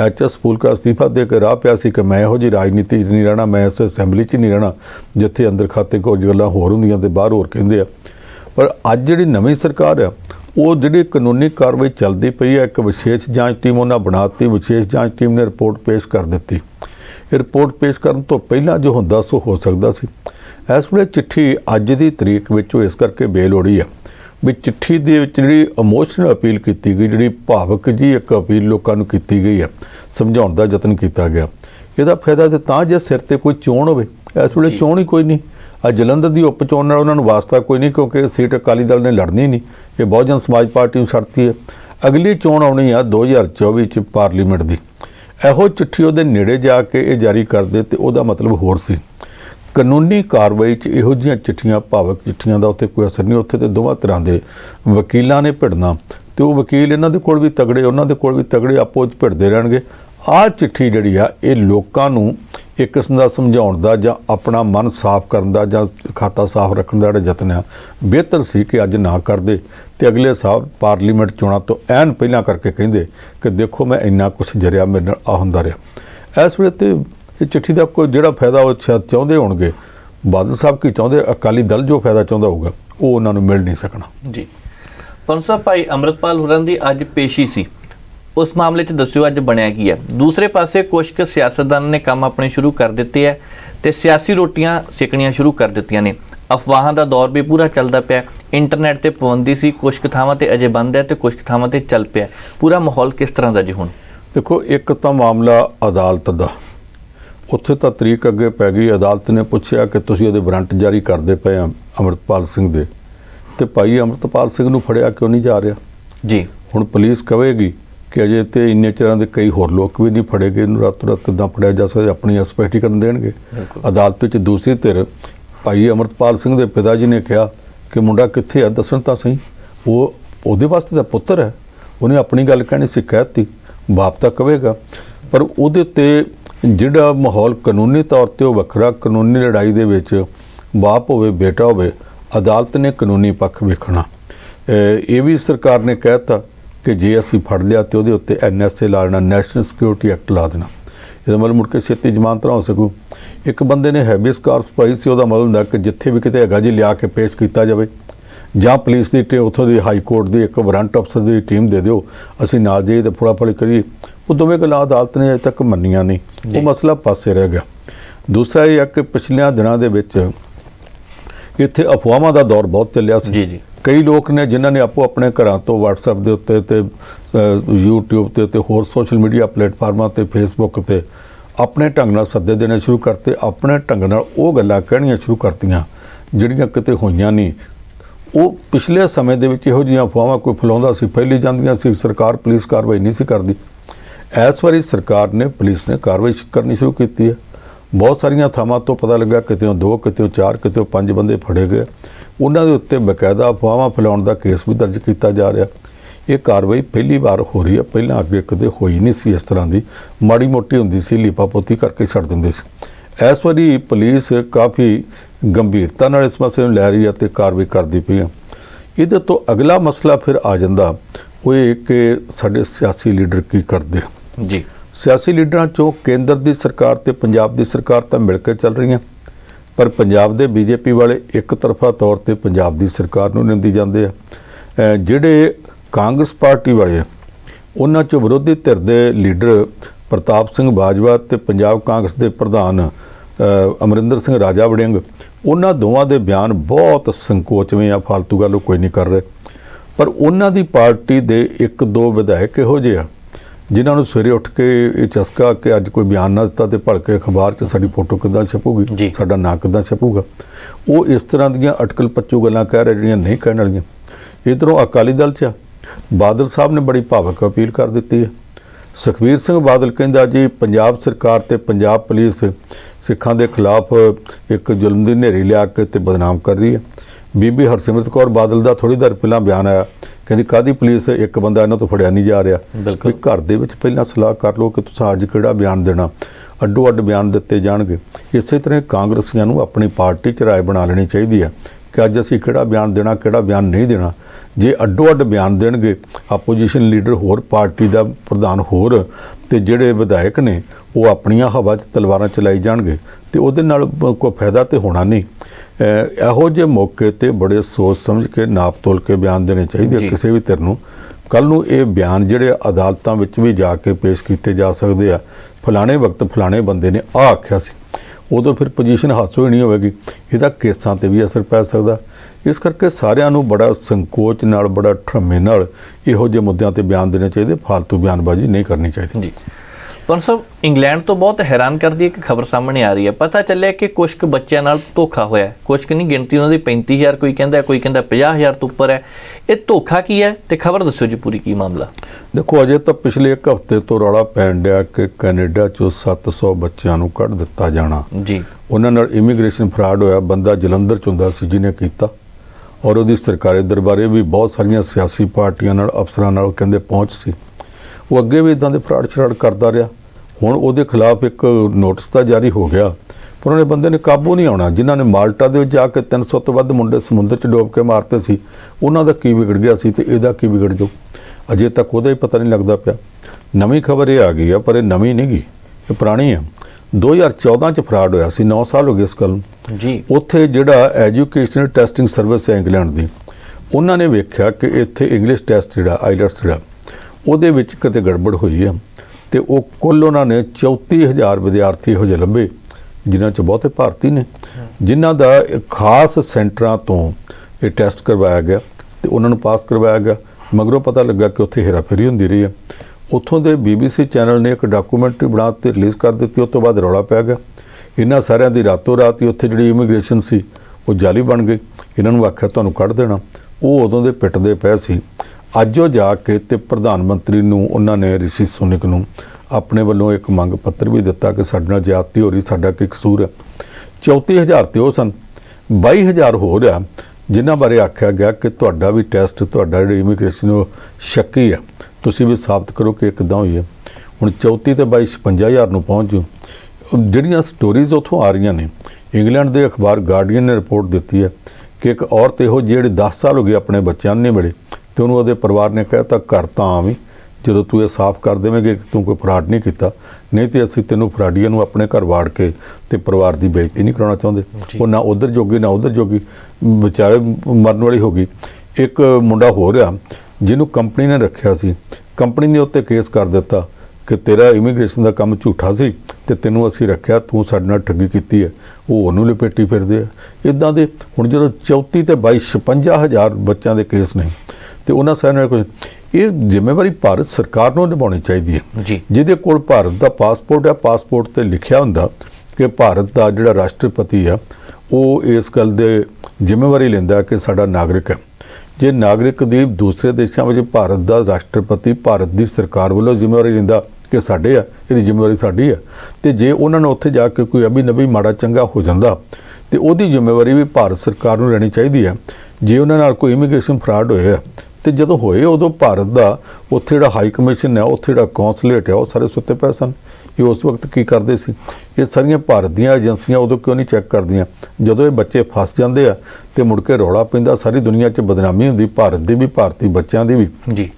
ਐਚਐਸ ਫੂਲਕਾ ਅਸਤੀਫਾ ਦੇ ਕੇ ਰਾਹ ਪਿਆ ਸੀ ਕਿ ਮੈਂ ਇਹੋ ਜੀ ਰਾਜਨੀਤੀ ਨਹੀਂ ਰਹਿਣਾ ਮੈਂ ਇਸ ਅਸੈਂਬਲੀ 'ਚ ਨਹੀਂ ਰਹਿਣਾ ਜਿੱਥੇ ਅੰਦਰ ਖਾਤੇ ਕੋ ਗੱਲਾਂ ਹੋਰ ਹੁੰਦੀਆਂ ਤੇ ਬਾਹਰ ਹੋਰ ਕਹਿੰਦੇ ਆ ਪਰ ਅੱਜ ਜਿਹੜੀ ਨਵੀਂ ਸਰਕਾਰ ਆ ਉਹ ਜਿਹੜੀ ਕਾਨੂੰਨੀ ਕਾਰਵਾਈ ਚੱਲਦੀ ਪਈ ਆ ਇੱਕ ਵਿਸ਼ੇਸ਼ ਜਾਂਚ ਟੀਮ ਉਹਨਾਂ ਬਣਾਤੀ ਵਿਸ਼ੇਸ਼ ਜਾਂਚ ਟੀਮ ਨੇ ਰਿਪੋਰਟ ਪੇਸ਼ ਕਰ ਦਿੱਤੀ ਇਹ ਰਿਪੋਰਟ ਪੇਸ਼ ਕਰਨ ਤੋਂ ਪਹਿਲਾਂ ਜੋ ਹੁੰਦਾ ਸੋ ਹੋ ਸਕਦਾ ਸੀ ਇਸ ਵੇਲੇ ਚਿੱਠੀ ਅੱਜ ਦੀ ਤਰੀਕ ਵਿੱਚ ਉਹ ਇਸ ਕਰਕੇ ਬੇਲੋੜੀ ਆ ਵੀ ਚਿੱਠੀ ਦੇ ਵਿੱਚ ਜਿਹੜੀ ਇਮੋਸ਼ਨਲ ਅਪੀਲ ਕੀਤੀ ਗਈ ਜਿਹੜੀ ਭਾਵਕ ਜੀ ਇੱਕ ਅਪੀਲ ਲੋਕਾਂ ਨੂੰ ਕੀਤੀ ਗਈ ਆ ਸਮਝਾਉਣ ਦਾ ਯਤਨ ਕੀਤਾ ਗਿਆ ਇਹਦਾ ਫਾਇਦਾ ਤੇ ਤਾਂ ਜੇ ਸਿਰ ਤੇ ਕੋਈ ਚੋਣ ਹੋਵੇ ਇਸ ਵੇਲੇ ਚੋਣ ਹੀ ਕੋਈ ਨਹੀਂ ਆ ਜਲੰਧਰ ਦੀ ਉਪ ਚੋਣ ਨਾਲ ਉਹਨਾਂ ਨੂੰ ਵਾਸਤਾ ਕੋਈ ਨਹੀਂ ਕਿਉਂਕਿ ਸੀਟ ਅਕਾਲੀ ਦਲ ਨੇ ਲੜਨੀ ਨਹੀਂ ਇਹ ਬਹੁਜਨ ਸਮਾਜ ਪਾਰਟੀ ਨੂੰ ਛੱਡਤੀ ਹੈ ਅਗਲੀ ਚੋਣ ਆਉਣੀ ਆ 2024 ਚ ਪਾਰਲੀਮੈਂਟ ਦੀ ਇਹੋ ਚਿੱਠੀ ਉਹਦੇ ਨੇੜੇ ਜਾ ਕੇ ਇਹ ਜਾਰੀ ਕਰਦੇ ਤੇ ਉਹਦਾ ਮਤਲਬ ਹੋਰ ਸੀ ਕਾਨੂੰਨੀ ਕਾਰਵਾਈ 'ਚ ਇਹੋ ਜੀਆਂ ਚਿੱਠੀਆਂ ਭਾਵਕ ਚਿੱਠੀਆਂ ਦਾ ਉੱਤੇ ਕੋਈ ਅਸਰ ਨਹੀਂ ਉੱਥੇ ਤੇ ਦੋਵਾਂ ਤਰ੍ਹਾਂ ਦੇ ਵਕੀਲਾਂ ਨੇ ਭਿੜਨਾ ਤੇ ਉਹ ਵਕੀਲ ਇਹਨਾਂ ਦੇ ਕੋਲ ਵੀ ਤਗੜੇ ਉਹਨਾਂ ਦੇ ਕੋਲ ਵੀ ਤਗੜੇ ਆਪੋ ਵਿੱਚ ਭਿੜਦੇ ਰਹਿਣਗੇ ਆ ਚਿੱਠੀ ਜਿਹੜੀ ਆ ਇਹ ਲੋਕਾਂ ਨੂੰ ਇੱਕ ਕਿਸਮ ਦਾ ਸਮਝਾਉਣ ਦਾ ਜਾਂ ਆਪਣਾ ਮਨ ਸਾਫ਼ ਕਰਨ ਦਾ ਜਾਂ ਖਾਤਾ ਸਾਫ਼ ਰੱਖਣ ਦਾ ਜਿਹੜਾ ਯਤਨ ਆ ਬਿਹਤਰ ਸੀ ਕਿ ਅੱਜ ਨਾ ਕਰਦੇ ਤੇ ਅਗਲੇ ਸਾਲ ਪਾਰਲੀਮੈਂਟ ਚੋਣਾਂ ਤੋਂ ਐਨ ਪਹਿਲਾਂ ਕਰਕੇ ਕਹਿੰਦੇ ਕਿ ਦੇਖੋ ਮੈਂ ਇੰਨਾ ਕੁਝ ਜਰਿਆ ਮੇਰੇ ਨਾਲ ਆ ਹੁੰਦਾ ਰਿਹਾ ਇਸ ਵੇਲੇ ਤੇ ਇਹ ਚਿੱਠੀ ਦਾ ਕੋਈ ਜਿਹੜਾ ਫਾਇਦਾ ਉਹ ਸ਼ਾਇਦ ਚਾਹੁੰਦੇ ਹੋਣਗੇ ਬਾਦਲ ਸਾਹਿਬ ਕੀ ਚਾਹੁੰਦੇ ਅਕਾਲੀ ਦਲ ਜੋ ਫਾਇਦਾ ਚਾਹੁੰਦਾ ਹੋਊਗਾ ਉਹ ਉਹਨਾਂ ਨੂੰ ਮਿਲ ਨਹੀਂ ਸਕਣਾ ਜੀ ਪੰਸਾ ਭਾਈ ਅਮਰਤਪਾਲ ਹੁਰਾਂ ਦੀ ਅੱਜ ਪੇਸ਼ੀ ਸੀ ਉਸ ਮਾਮਲੇ 'ਚ ਦੱਸਿਓ ਅੱਜ ਬਣਿਆ ਕੀ ਹੈ ਦੂਸਰੇ ਪਾਸੇ ਕੁਝ ਕੁ ਸਿਆਸਤਦਾਨ ਨੇ ਕੰਮ ਆਪਣੇ ਸ਼ੁਰੂ ਕਰ ਦਿੱਤੇ ਐ ਤੇ ਸਿਆਸੀ ਰੋਟੀਆਂ ਸੇਕਣੀਆਂ ਸ਼ੁਰੂ ਕਰ ਦਿੱਤੀਆਂ ਨੇ ਅਫਵਾਹਾਂ ਦਾ ਦੌਰ ਵੀ ਪੂਰਾ ਚੱਲਦਾ ਪਿਆ ਇੰਟਰਨੈਟ ਤੇ ਪਵੰਦੀ ਸੀ ਕੁਝ ਕੁ ਥਾਵਾਂ ਤੇ ਅਜੇ ਬੰਦ ਹੈ ਤੇ ਕੁਝ ਕੁ ਥਾਵਾਂ ਤੇ ਚੱਲ ਪਿਆ ਪੂਰਾ ਮਾਹੌਲ ਕਿਸ ਤਰ੍ਹਾਂ ਦਾ ਜੀ ਹੁਣ ਦੇਖੋ ਇੱਕ ਤਾਂ ਮਾਮਲਾ ਅਦਾਲਤ ਦਾ ਉੱਥੇ ਤਾਂ ਤਰੀਕ ਅੱਗੇ ਪੈ ਗਈ ਅਦਾਲਤ ਨੇ ਪੁੱਛਿਆ ਕਿ ਤੁਸੀਂ ਉਹਦੇ ਵਾਰੰਟ ਜਾਰੀ ਕਰਦੇ ਪਏ ਆ ਅਮਰਤਪਾਲ ਸਿੰਘ ਦੇ ਤੇ ਭਾਈ ਅਮਰਤਪਾਲ ਸਿੰਘ ਨੂੰ ਫੜਿਆ ਕਿਉਂ ਨਹੀਂ ਜਾ ਰਿਹਾ ਜੀ ਹੁਣ ਪੁਲਿਸ ਕਹੇਗੀ ਕਿ ਅਜੇ ਤੇ ਇੰਨੇ ਚਿਰਾਂ ਦੇ ਕਈ ਹੋਰ ਲੋਕ ਵੀ ਨਹੀਂ ਫੜੇ ਗਏ ਨੂੰ ਰਾਤੋਂ ਰਾਤ ਕਿਦਾਂ ਫੜਿਆ ਜਾ ਸਕਦਾ ਆਪਣੀ ਸਪੈਸ਼ਟੀ ਕਰਨ ਦੇਣਗੇ ਅਦਾਲਤ ਵਿੱਚ ਦੂਸਰੀ ਧਿਰ ਭਾਈ ਅਮਰਤਪਾਲ ਸਿੰਘ ਦੇ ਪਿਤਾ ਜੀ ਨੇ ਕਿਹਾ ਕਿ ਮੁੰਡਾ ਕਿੱਥੇ ਆ ਦੱਸਣ ਤਾਂ ਸਹੀ ਉਹ ਉਹਦੇ ਵਾਸਤੇ ਤਾਂ ਪੁੱਤਰ ਹੈ ਉਹਨੇ ਆਪਣੀ ਗੱਲ ਕਹਿਣੀ ਸਿੱਖਿਆ ਦਿੱਤੀ ਬਾਪ ਤਾਂ ਕਹੇਗਾ ਪਰ ਉਹਦੇ ਤੇ ਜਿਹੜਾ ਮਾਹੌਲ ਕਾਨੂੰਨੀ ਤੌਰ ਤੇ ਉਹ ਵੱਖਰਾ ਕਾਨੂੰਨੀ ਲੜਾਈ ਦੇ ਵਿੱਚ ਬਾਪ ਹੋਵੇ ਬੇਟਾ ਹੋਵੇ ਅਦਾਲਤ ਨੇ ਕਾਨੂੰਨੀ ਪੱਖ ਵੇਖਣਾ ਇਹ ਵੀ ਸਰਕਾਰ ਨੇ ਕਹਿਤਾ ਕਿ ਜੇ ਅਸੀਂ ਫੜ ਲਿਆ ਤੇ ਉਹਦੇ ਉੱਤੇ ਐਨਐਸਏ ਲਾ ਦੇਣਾ ਨੈਸ਼ਨਲ ਸਿਕਿਉਰਿਟੀ ਐਕਟ ਲਾ ਦੇਣਾ ਇਹਦਾ ਮਤਲਬ ਮੁੜ ਕੇ ਛੇਤੀ ਜ਼ਮਾਨਤ ਨਾ ਹੋ ਸਕੂ ਇੱਕ ਬੰਦੇ ਨੇ ਹੈਬੀਸ ਕਾਰਸ ਪਾਈ ਸੀ ਉਹਦਾ ਮਤਲਬ ਹੁੰਦਾ ਕਿ ਜਿੱਥੇ ਵੀ ਕਿਤੇ ਹੈਗਾ ਜੀ ਲਿਆ ਕੇ ਪੇਸ਼ ਕੀਤਾ ਜਾਵੇ ਜਾਂ ਪੁਲਿਸ ਦੀ ਟੀਮ ਉੱਥੋਂ ਦੀ ਹਾਈ ਕੋਰਟ ਦੀ ਇੱਕ ਵਾਰੰਟ ਅਫਸਰ ਦੀ ਟੀਮ ਦੇ ਦਿਓ ਅਸੀਂ ਨਾਲ ਜੇ ਤੇ ਫੋੜਾ ਫੜੀ ਕਰੀ ਉਹ ਦੋਵੇਂ ਗੱਲਾਂ ਅਦਾਲਤ ਨੇ ਅਜੇ ਤੱਕ ਮੰਨੀਆਂ ਨਹੀਂ ਉਹ ਮਸਲਾ ਪਾਸੇ ਰਹਿ ਗਿਆ ਦੂਸਰਾ ਇਹ ਹੈ ਕਿ ਪਿਛਲੇ ਦਿਨਾਂ ਦੇ ਵਿੱਚ ਇੱਥੇ ਅਫਵਾਹਾਂ ਦਾ ਦੌਰ ਬਹੁਤ ਚੱਲਿਆ ਸੀ ਜੀ ਜੀ ਕਈ ਲੋਕ ਨੇ ਜਿਨ੍ਹਾਂ ਨੇ ਆਪੋ ਆਪਣੇ ਘਰਾਂ ਤੋਂ WhatsApp ਦੇ ਉੱਤੇ ਤੇ YouTube ਤੇ ਤੇ ਹੋਰ ਸੋਸ਼ਲ ਮੀਡੀਆ ਪਲੇਟਫਾਰਮਾਂ ਤੇ Facebook ਤੇ ਆਪਣੇ ਢੰਗ ਨਾਲ ਸੱਦੇ ਦੇਣੇ ਸ਼ੁਰੂ ਕਰਤੇ ਆਪਣੇ ਢੰਗ ਨਾਲ ਉਹ ਗੱਲਾਂ ਕਹਿਣੀਆਂ ਸ਼ੁਰੂ ਕਰਤੀਆਂ ਜਿਹੜੀਆਂ ਕਿਤੇ ਹੋਈਆਂ ਨਹੀਂ ਉਹ ਪਿਛਲੇ ਸਮੇਂ ਦੇ ਵਿੱਚ ਇਹੋ ਜਿਹੀਆਂ ਅਫਵਾਹਾਂ ਕੋਈ ਫਲਾਉਂਦਾ ਸੀ ਪਹਿਲੀ ਜਾਂਦੀਆਂ ਸੀ ਸਰਕਾਰ ਪੁਲਿਸ ਕਾਰਵਾਈ ਨਹੀਂ ਸੀ ਕਰਦੀ ਇਸ ਵਾਰੀ ਸਰਕਾਰ ਨੇ ਪੁਲਿਸ ਨੇ ਕਾਰਵਾਈ ਕਰਨੀ ਸ਼ੁਰੂ ਕੀਤੀ ਹੈ ਬਹੁਤ ਸਾਰੀਆਂ ਥਾਵਾਂ ਤੋਂ ਪਤਾ ਲੱਗਾ ਕਿਤੇ ਦੋ ਕਿਤੇ ਚਾਰ ਕਿਤੇ ਪੰਜ ਬੰਦੇ ਫੜੇ ਗਏ ਉਹਨਾਂ ਦੇ ਉੱਤੇ ਬਕਾਇਦਾ ਅਫਵਾਹਾਂ ਫੈਲਾਉਣ ਦਾ ਕੇਸ ਵੀ ਦਰਜ ਕੀਤਾ ਜਾ ਰਿਹਾ ਇਹ ਕਾਰਵਾਈ ਪਹਿਲੀ ਵਾਰ ਹੋ ਰਹੀ ਹੈ ਪਹਿਲਾਂ ਅੱਗੇ ਕਦੇ ਹੋਈ ਨਹੀਂ ਸੀ ਇਸ ਤਰ੍ਹਾਂ ਦੀ ਮਾੜੀ ਮੋਟੀ ਹੁੰਦੀ ਸੀ ਲੀਪਾਪੋਤੀ ਕਰਕੇ ਛੱਡ ਦਿੰਦੇ ਸੀ ਇਸ ਵਾਰੀ ਪੁਲਿਸ ਕਾਫੀ ਗੰਭੀਰਤਾ ਨਾਲ ਇਸ ਮਸਲੇ ਨੂੰ ਲੈ ਰਹੀ ਹੈ ਤੇ ਕਾਰਵਾਈ ਕਰਦੀ ਪਈ ਹੈ ਇਹਦੇ ਤੋਂ ਅਗਲਾ ਮਸਲਾ ਫਿਰ ਆ ਜਾਂਦਾ ਉਹ ਇੱਕ ਸਾਡੇ ਸਿਆਸੀ ਲੀਡਰ ਕੀ ਕਰਦੇ ਆ ਜੀ ਸਿਆਸੀ ਲੀਡਰਾਂ ਚੋਂ ਕੇਂਦਰ ਦੀ ਸਰਕਾਰ ਤੇ ਪੰਜਾਬ ਦੀ ਸਰਕਾਰ ਤਾਂ ਮਿਲ ਕੇ ਚੱਲ ਰਹੀਆਂ ਪਰ ਪੰਜਾਬ ਦੇ ਬੀਜੇਪੀ ਵਾਲੇ ਇੱਕ ਤਰਫਾ ਤੌਰ ਤੇ ਪੰਜਾਬ ਦੀ ਸਰਕਾਰ ਨੂੰ ਨਿੰਦੀ ਜਾਂਦੇ ਆ ਜਿਹੜੇ ਕਾਂਗਰਸ ਪਾਰਟੀ ਵਾਲੇ ਉਹਨਾਂ ਚੋਂ ਵਿਰੋਧੀ ਧਿਰ ਦੇ ਲੀਡਰ ਪ੍ਰਤਾਪ ਸਿੰਘ ਬਾਜਵਾ ਤੇ ਪੰਜਾਬ ਕਾਂਗਰਸ ਦੇ ਪ੍ਰਧਾਨ ਅਮਰਿੰਦਰ ਸਿੰਘ ਰਾਜਾ ਵੜਿੰਗ ਉਹਨਾਂ ਦੋਵਾਂ ਦੇ ਬਿਆਨ ਬਹੁਤ ਸੰਕੋਚਵੇਂ ਆ ਫालतू ਗੱਲ ਕੋਈ ਨਹੀਂ ਕਰ ਰਿਹਾ ਪਰ ਉਹਨਾਂ ਦੀ ਪਾਰਟੀ ਦੇ ਇੱਕ ਦੋ ਵਿਧਾਇਕ ਇਹੋ ਜਿਹੇ ਆ ਜਿਨ੍ਹਾਂ ਨੂੰ ਸਵੇਰੇ ਉੱਠ ਕੇ ਇਹ ਚਸਕਾ ਕਿ ਅੱਜ ਕੋਈ ਬਿਆਨ ਨਾ ਦਿੱਤਾ ਤੇ ਭਲਕੇ ਅਖਬਾਰ 'ਚ ਸਾਡੀ ਫੋਟੋ ਕਿੱਦਾਂ ਛਪੂਗੀ ਸਾਡਾ ਨਾਂ ਕਿੱਦਾਂ ਛਪੂਗਾ ਉਹ ਇਸ ਤਰ੍ਹਾਂ ਦੀਆਂ ਅਟਕਲ ਪੱਚੂ ਗੱਲਾਂ ਕਹਿ ਰਹੇ ਜਿਹੜੀਆਂ ਨਹੀਂ ਕਹਿਣ ਵਾਲੀਆਂ ਇਧਰੋਂ ਅਕਾਲੀ ਦਲ 'ਚ ਬਾਦਲ ਸਾਹਿਬ ਨੇ ਬੜੀ ਭਾਵਕ ਅਪੀਲ ਕਰ ਦਿੱਤੀ ਹੈ ਸੁਖਵੀਰ ਸਿੰਘ ਬਾਦਲ ਕਹਿੰਦਾ ਜੀ ਪੰਜਾਬ ਸਰਕਾਰ ਤੇ ਪੰਜਾਬ ਪੁਲਿਸ ਸਿੱਖਾਂ ਦੇ ਖਿਲਾਫ ਇੱਕ ਜ਼ੁਲਮ ਦੀ ਨੇਰੀ ਲਿਆ ਕੇ ਤੇ ਬਦਨਾਮ ਕਰ ਰਹੀ ਹੈ ਬੀਬੀ ਹਰਸਿਮਰਤ ਕੌਰ ਬਾਦਲ ਦਾ ਥੋੜੀ ਦਰ ਪਹਿਲਾਂ ਬਿਆਨ ਆਇਆ ਕਹਿੰਦੀ ਕਾਦੀ ਪੁਲਿਸ ਇੱਕ ਬੰਦਾ ਇਹਨਾਂ ਤੋਂ ਫੜਿਆ ਨਹੀਂ ਜਾ ਰਿਹਾ ਵੀ ਘਰ ਦੇ ਵਿੱਚ ਪਹਿਲਾਂ ਸਲਾਹ ਕਰ ਲਓ ਕਿ ਤੁਸੀਂ ਅੱਜ ਕਿਹੜਾ ਬਿਆਨ ਦੇਣਾ ਅੱਡੋ ਅੱਡ ਬਿਆਨ ਦਿੱਤੇ ਜਾਣਗੇ ਇਸੇ ਤਰ੍ਹਾਂ ਕਾਂਗਰਸੀਆਂ ਨੂੰ ਆਪਣੀ ਪਾਰਟੀ 'ਚ ਰਾਏ ਬਣਾ ਲੈਣੀ ਚਾਹੀਦੀ ਹੈ ਕਿ ਅੱਜ ਅਸੀਂ ਕਿਹੜਾ ਬਿਆਨ ਦੇਣਾ ਕਿਹੜਾ ਬਿਆਨ ਨਹੀਂ ਦੇਣਾ ਜੇ ਅੱਡੋ ਅੱਡ ਬਿਆਨ ਦੇਣਗੇ ਆਪੋਜੀਸ਼ਨ ਲੀਡਰ ਹੋਰ ਪਾਰਟੀ ਦਾ ਪ੍ਰਧਾਨ ਹੋਰ ਤੇ ਜਿਹੜੇ ਵਿਧਾਇਕ ਨੇ ਉਹ ਆਪਣੀਆਂ ਹਵਾ 'ਚ ਤਲਵਾਰਾਂ ਚਲਾਈ ਜਾਣਗੇ ਤੇ ਉਹਦੇ ਨਾਲ ਕੋਈ ਫਾਇਦਾ ਤੇ ਹੋਣਾ ਨਹੀਂ ਇਹੋ ਜਿਹੇ ਮੌਕੇ ਤੇ ਬੜੇ ਸੋਚ ਸਮਝ ਕੇ ਨਾਪ ਤੋਲ ਕੇ ਬਿਆਨ ਦੇਣੇ ਚਾਹੀਦੇ ਕਿਸੇ ਵੀ ਧਿਰ ਨੂੰ ਕੱਲ ਨੂੰ ਇਹ ਬਿਆਨ ਜਿਹੜੇ ਅਦਾਲਤਾਂ ਵਿੱਚ ਵੀ ਜਾ ਕੇ ਪੇਸ਼ ਕੀਤੇ ਜਾ ਸਕਦੇ ਆ ਫਲਾਣੇ ਵਕਤ ਫਲਾਣੇ ਬੰਦੇ ਨੇ ਆ ਆਖਿਆ ਸੀ ਉਦੋਂ ਫਿਰ ਪੋਜੀਸ਼ਨ ਹਾਸੋ ਹੀ ਨਹੀਂ ਹੋਵੇਗੀ ਇਹਦਾ ਕੇਸਾਂ ਤੇ ਵੀ ਅਸਰ ਪੈ ਸਕਦਾ ਇਸ ਕਰਕੇ ਸਾਰਿਆਂ ਨੂੰ ਬੜਾ ਸੰਕੋਚ ਨਾਲ ਬੜਾ ਠਰਮੇ ਨਾਲ ਇਹੋ ਜਿਹੇ ਮੁੱਦਿਆਂ ਤੇ ਬਿਆਨ ਦੇਣੇ ਚਾਹੀਦੇ ਫालतू ਬਿਆਨਬਾਜ਼ੀ ਨਹੀਂ ਕਰਨੀ ਚਾਹੀਦੀ ਜੀ ਪਰ ਸਭ ਇੰਗਲੈਂਡ ਤੋਂ ਬਹੁਤ ਹੈਰਾਨ ਕਰਦੀ ਇੱਕ ਖਬਰ ਸਾਹਮਣੇ ਆ ਰਹੀ ਹੈ ਪਤਾ ਚੱਲਿਆ ਕਿ ਕੁਝ ਕੁ ਬੱਚਿਆਂ ਨਾਲ ਧੋਖਾ ਹੋਇਆ ਕੁਝ ਕੁ ਨਹੀਂ ਗਿਣਤੀ ਉਹਨਾਂ ਦੀ 35000 ਕੋਈ ਕਹਿੰਦਾ ਕੋਈ ਕਹਿੰਦਾ 50000 ਤੋਂ ਉੱਪਰ ਹੈ ਇਹ ਧੋਖਾ ਕੀ ਹੈ ਤੇ ਖਬਰ ਦੱਸੋ ਜੀ ਪੂਰੀ ਕੀ ਮਾਮਲਾ ਦੇਖੋ ਅਜੇ ਤਾਂ ਪਿਛਲੇ ਇੱਕ ਹਫ਼ਤੇ ਤੋਂ ਰੌਲਾ ਪੈਣ ਡਿਆ ਕਿ ਕੈਨੇਡਾ ਚੋਂ 700 ਬੱਚਿਆਂ ਨੂੰ ਕੱਢ ਦਿੱਤਾ ਜਾਣਾ ਜੀ ਉਹਨਾਂ ਨਾਲ ਇਮੀਗ੍ਰੇਸ਼ਨ ਫਰਾਡ ਹੋਇਆ ਬੰਦਾ ਜਲੰਧਰ ਚ ਹੁੰਦਾ ਸੀ ਜਿਹਨੇ ਕੀਤਾ ਔਰ ਉਹਦੀ ਸਰਕਾਰੀ ਦਰਬਾਰੇ ਵੀ ਬਹੁਤ ਸਾਰੀਆਂ ਸਿਆਸੀ ਪਾਰਟੀਆਂ ਨਾਲ ਅਫਸਰਾਂ ਨਾਲ ਕਹਿੰਦੇ ਪਹੁੰਚ ਸੀ ਉਹ ਅੱਗੇ ਵੀ ਇਦਾਂ ਦੇ ਫਰਾਡ ਛਰਾਡ ਕਰਦਾ ਰਿਹਾ ਹੁਣ ਉਹਦੇ ਖਿਲਾਫ ਇੱਕ ਨੋਟਿਸ ਤਾਂ ਜਾਰੀ ਹੋ ਗਿਆ ਪਰ ਉਹਨੇ ਬੰਦੇ ਨੇ ਕਾਬੂ ਨਹੀਂ ਆਉਣਾ ਜਿਨ੍ਹਾਂ ਨੇ ਮਾਲਟਾ ਦੇ ਵਿੱਚ ਜਾ ਕੇ 300 ਤੋਂ ਵੱਧ ਮੁੰਡੇ ਸਮੁੰਦਰ 'ਚ ਡੋਬ ਕੇ ਮਾਰਤੇ ਸੀ ਉਹਨਾਂ ਦਾ ਕੀ ਵਿਗੜ ਗਿਆ ਸੀ ਤੇ ਇਹਦਾ ਕੀ ਵਿਗੜ ਜੋ ਅਜੇ ਤੱਕ ਉਹਦਾ ਹੀ ਪਤਾ ਨਹੀਂ ਲੱਗਦਾ ਪਿਆ ਨਵੀਂ ਖਬਰ ਇਹ ਆ ਗਈ ਆ ਪਰ ਇਹ ਨਵੀਂ ਨਹੀਂ ਗਈ ਇਹ ਪੁਰਾਣੀ ਆ 2014 ਚ ਫਰਾਡ ਹੋਇਆ ਸੀ 9 ਸਾਲ ਹੋ ਗਏ ਇਸ ਗੱਲ ਨੂੰ ਜੀ ਉੱਥੇ ਜਿਹੜਾ ਐਜੂਕੇਸ਼ਨਲ ਟੈਸਟਿੰਗ ਸਰਵਿਸ ਹੈ ਇੰਗਲੈਂਡ ਦੀ ਉਹਨਾਂ ਨੇ ਵੇਖਿਆ ਕਿ ਇੱਥੇ ਇੰਗਲਿਸ਼ ਟੈਸਟ ਜਿਹੜਾ ਆਈਲਟਸ ਜਿਹੜਾ ਉਹਦੇ ਵਿੱਚ ਕਿਤੇ ਗੜਬੜ ਹੋਈ ਹੈ ਤੇ ਉਹ ਕੁੱਲ ਉਹਨਾਂ ਨੇ 34000 ਵਿਦਿਆਰਥੀ ਇਹੋ ਜਿਹੇ ਲੰਬੇ ਜਿਨ੍ਹਾਂ 'ਚ ਬਹੁਤੇ ਭਾਰਤੀ ਨੇ ਜਿਨ੍ਹਾਂ ਦਾ ਖਾਸ ਸੈਂਟਰਾਂ ਤੋਂ ਇਹ ਟੈਸਟ ਕਰਵਾਇਆ ਗਿਆ ਤੇ ਉਹਨਾਂ ਨੂੰ ਪਾਸ ਕਰਵਾਇਆ ਗਿਆ ਮਗਰੋਂ ਪਤਾ ਲੱਗਾ ਕਿ ਉੱਥੇ ਹੇਰਾਫੇਰੀ ਹੁੰਦੀ ਰਹੀ ਹੈ ਉੱਥੋਂ ਦੇ ਬੀਬੀਸੀ ਚੈਨਲ ਨੇ ਇੱਕ ਡਾਕੂਮੈਂਟਰੀ ਬਣਾ ਕੇ ਰਿਲੀਜ਼ ਕਰ ਦਿੱਤੀ ਉਸ ਤੋਂ ਬਾਅਦ ਰੌਲਾ ਪੈ ਗਿਆ ਇਹਨਾਂ ਸਾਰਿਆਂ ਦੀ ਰਾਤੋਂ ਰਾਤ ਹੀ ਉੱਥੇ ਜਿਹੜੀ ਇਮੀਗ੍ਰੇਸ਼ਨ ਸੀ ਉਹ ਜਾਲੀ ਬਣ ਗਈ ਇਹਨਾਂ ਨੂੰ ਆਖਿਆ ਤੁਹਾਨੂੰ ਕੱਢ ਦੇਣਾ ਉਹ ਉਦੋਂ ਦੇ ਪਿੱਟਦੇ ਪਏ ਸੀ ਅੱਜ ਉਹ ਜਾ ਕੇ ਤੇ ਪ੍ਰਧਾਨ ਮੰਤਰੀ ਨੂੰ ਉਹਨਾਂ ਨੇ ਰਿਸ਼ੀ ਸੁਨਿਕ ਨੂੰ ਆਪਣੇ ਵੱਲੋਂ ਇੱਕ ਮੰਗ ਪੱਤਰ ਵੀ ਦਿੱਤਾ ਕਿ ਸਾਡੇ ਨਾਲ ਜ਼ਿਆਦਤੀ ਹੋ ਰਹੀ ਸਾਡਾ ਕੀ ਕਸੂਰ ਹੈ 34000 ਤੇ ਉਹ ਸਨ 22000 ਹੋ ਰਿਹਾ ਜਿਨ੍ਹਾਂ ਬਾਰੇ ਆਖਿਆ ਗਿਆ ਕਿ ਤੁਹਾਡਾ ਵੀ ਟੈਸਟ ਤੁਹਾਡਾ ਜਿਹੜਾ ਇਮੀਗ੍ਰੇਸ਼ਨ ਉਹ ਸ਼ੱਕੀ ਹੈ ਤੁਸੀਂ ਵੀ ਸਾਬਤ ਕਰੋ ਕਿ ਕਿਦਾਂ ਹੋਈ ਹੈ ਹੁਣ 34 ਤੇ 22 55000 ਨੂੰ ਪਹੁੰਚ ਜੂ ਜਿਹੜੀਆਂ ਸਟੋਰੀਜ਼ ਉਥੋਂ ਆ ਰਹੀਆਂ ਨੇ ਇੰਗਲੈਂਡ ਦੇ ਅਖਬਾਰ ਗਾਰਡੀਅਨ ਨੇ ਰਿਪੋਰਟ ਦਿੱਤੀ ਹੈ ਕਿ ਇੱਕ ਔਰਤ ਇਹੋ ਜਿਹੜੀ 10 ਸਾਲ ਹੋ ਗਏ ਆਪਣੇ ਬੱਚਿਆਂ ਨੂੰ ਨਹੀਂ ਮਿਲੇ ਤੇ ਉਹਨੂੰ ਉਹਦੇ ਪਰਿਵਾਰ ਨੇ ਕਿਹਾ ਤਾਂ ਘਰ ਤਾਂ ਆਵੀਂ ਜਦੋਂ ਤੂੰ ਇਹ ਸਾਫ਼ ਕਰ ਦੇਵੇਂਗੇ ਕਿ ਤੂੰ ਕੋਈ ਫਰਾਡ ਨਹੀਂ ਕੀਤਾ ਨਹੀਂ ਤੇ ਅਸੀਂ ਤੈਨੂੰ ਫਰਾਡੀਆਂ ਨੂੰ ਆਪਣੇ ਘਰ ਵਾੜ ਕੇ ਤੇ ਪਰਿਵਾਰ ਦੀ ਬੇਇੱਜ਼ਤੀ ਨਹੀਂ ਕਰਾਉਣਾ ਚਾਹੁੰਦੇ ਉਹ ਨਾ ਉਧਰ ਜੋਗੀ ਨਾ ਉਧਰ ਜੋਗੀ ਵਿਚਾਰੇ ਮਰਨ ਵਾਲੀ ਹੋ ਗਈ ਇੱਕ ਮੁੰਡਾ ਹੋ ਰਿਹਾ ਜਿਹਨੂੰ ਕੰਪਨੀ ਨੇ ਰੱਖਿਆ ਸੀ ਕੰਪਨੀ ਨੇ ਉੱਤੇ ਕੇਸ ਕਰ ਦਿੱਤਾ ਕਿ ਤੇਰਾ ਇਮੀਗ੍ਰੇਸ਼ਨ ਦਾ ਕੰਮ ਝੂਠਾ ਸੀ ਤੇ ਤੈਨੂੰ ਅਸੀਂ ਰੱਖਿਆ ਤੂੰ ਸਾਡੇ ਨਾਲ ਠੱਗੀ ਕੀਤੀ ਹੈ ਉਹ ਉਹਨੂੰ ਲਪੇਟੀ ਫਿਰਦੇ ਆ ਇਦਾਂ ਦੇ ਹੁਣ ਜਦੋਂ 34 ਤੇ 22 56000 ਬੱਚਿਆਂ ਦੇ ਕੇਸ ਨਹੀਂ ਤੇ ਉਹਨਾਂ ਸਾਰਿਆਂ ਨੇ ਕੁਝ ਇਹ ਜ਼ਿੰਮੇਵਾਰੀ ਭਾਰਤ ਸਰਕਾਰ ਨੂੰ ਨਿਭਾਉਣੀ ਚਾਹੀਦੀ ਹੈ ਜਿਹਦੇ ਕੋਲ ਭਾਰਤ ਦਾ ਪਾਸਪੋਰਟ ਹੈ ਪਾਸਪੋਰਟ ਤੇ ਲਿਖਿਆ ਹੁੰਦਾ ਕਿ ਭਾਰਤ ਦਾ ਜਿਹੜਾ ਰਾਸ਼ਟਰਪਤੀ ਆ ਉਹ ਇਸ ਗੱਲ ਦੇ ਜ਼ਿੰਮੇਵਾਰੀ ਲੈਂਦਾ ਕਿ ਸਾਡਾ ਨਾਗਰਿਕ ਹੈ ਜੇ ਨਾਗਰਿਕ ਦੀ ਦੂਸਰੇ ਦੇਸ਼ਾਂ ਵਿੱਚ ਭਾਰਤ ਦਾ ਰਾਸ਼ਟਰਪਤੀ ਭਾਰਤ ਦੀ ਸਰਕਾਰ ਵੱਲੋਂ ਜ਼ਿੰਮੇਵਾਰੀ ਲੈਂਦਾ ਕਿ ਸਾਡੇ ਆ ਇਹਦੀ ਜ਼ਿੰਮੇਵਾਰੀ ਸਾਡੀ ਆ ਤੇ ਜੇ ਉਹਨਾਂ ਨੂੰ ਉੱਥੇ ਜਾ ਕੇ ਕੋਈ ਅਭੀ ਨਬੀ ਮਾੜਾ ਚੰਗਾ ਹੋ ਜਾਂਦਾ ਤੇ ਉਹਦੀ ਜ਼ਿੰਮੇਵਾਰੀ ਵੀ ਭਾਰਤ ਸਰਕਾਰ ਨੂੰ ਲੈਣੀ ਚਾਹੀਦੀ ਆ ਜੇ ਉਹਨਾਂ ਨਾਲ ਕੋਈ ਇਮੀਗ੍ਰੇਸ਼ਨ ਫਰਾਡ ਹੋਇਆ ਤੇ ਜਦੋਂ ਹੋਏ ਉਦੋਂ ਭਾਰਤ ਦਾ ਉੱਥੇ ਜਿਹੜਾ ਹਾਈ ਕਮਿਸ਼ਨ ਹੈ ਉੱਥੇ ਜਿਹੜਾ ਕੌਂਸੂਲੇਟ ਹੈ ਉਹ ਸਾਰੇ ਸੁੱਤੇ ਪਏ ਸਨ ਇਹ ਉਸ ਵਕਤ ਕੀ ਕਰਦੇ ਸੀ ਇਹ ਸਾਰੀਆਂ ਭਾਰਤ ਦੀਆਂ ਏਜੰਸੀਆਂ ਉਦੋਂ ਕਿਉਂ ਨਹੀਂ ਚੈੱਕ ਕਰਦੀਆਂ ਜਦੋਂ ਇਹ ਬੱਚੇ ਫਸ ਜਾਂਦੇ ਆ ਤੇ ਮੁੜ ਕੇ ਰੋਲਾ ਪੈਂਦਾ ਸਾਰੀ ਦੁਨੀਆ 'ਚ ਬਦਨਾਮੀ ਹੁੰਦੀ ਭਾਰਤ ਦੀ ਵੀ ਭਾਰਤੀ ਬੱਚਿਆਂ ਦੀ ਵੀ ਜੀ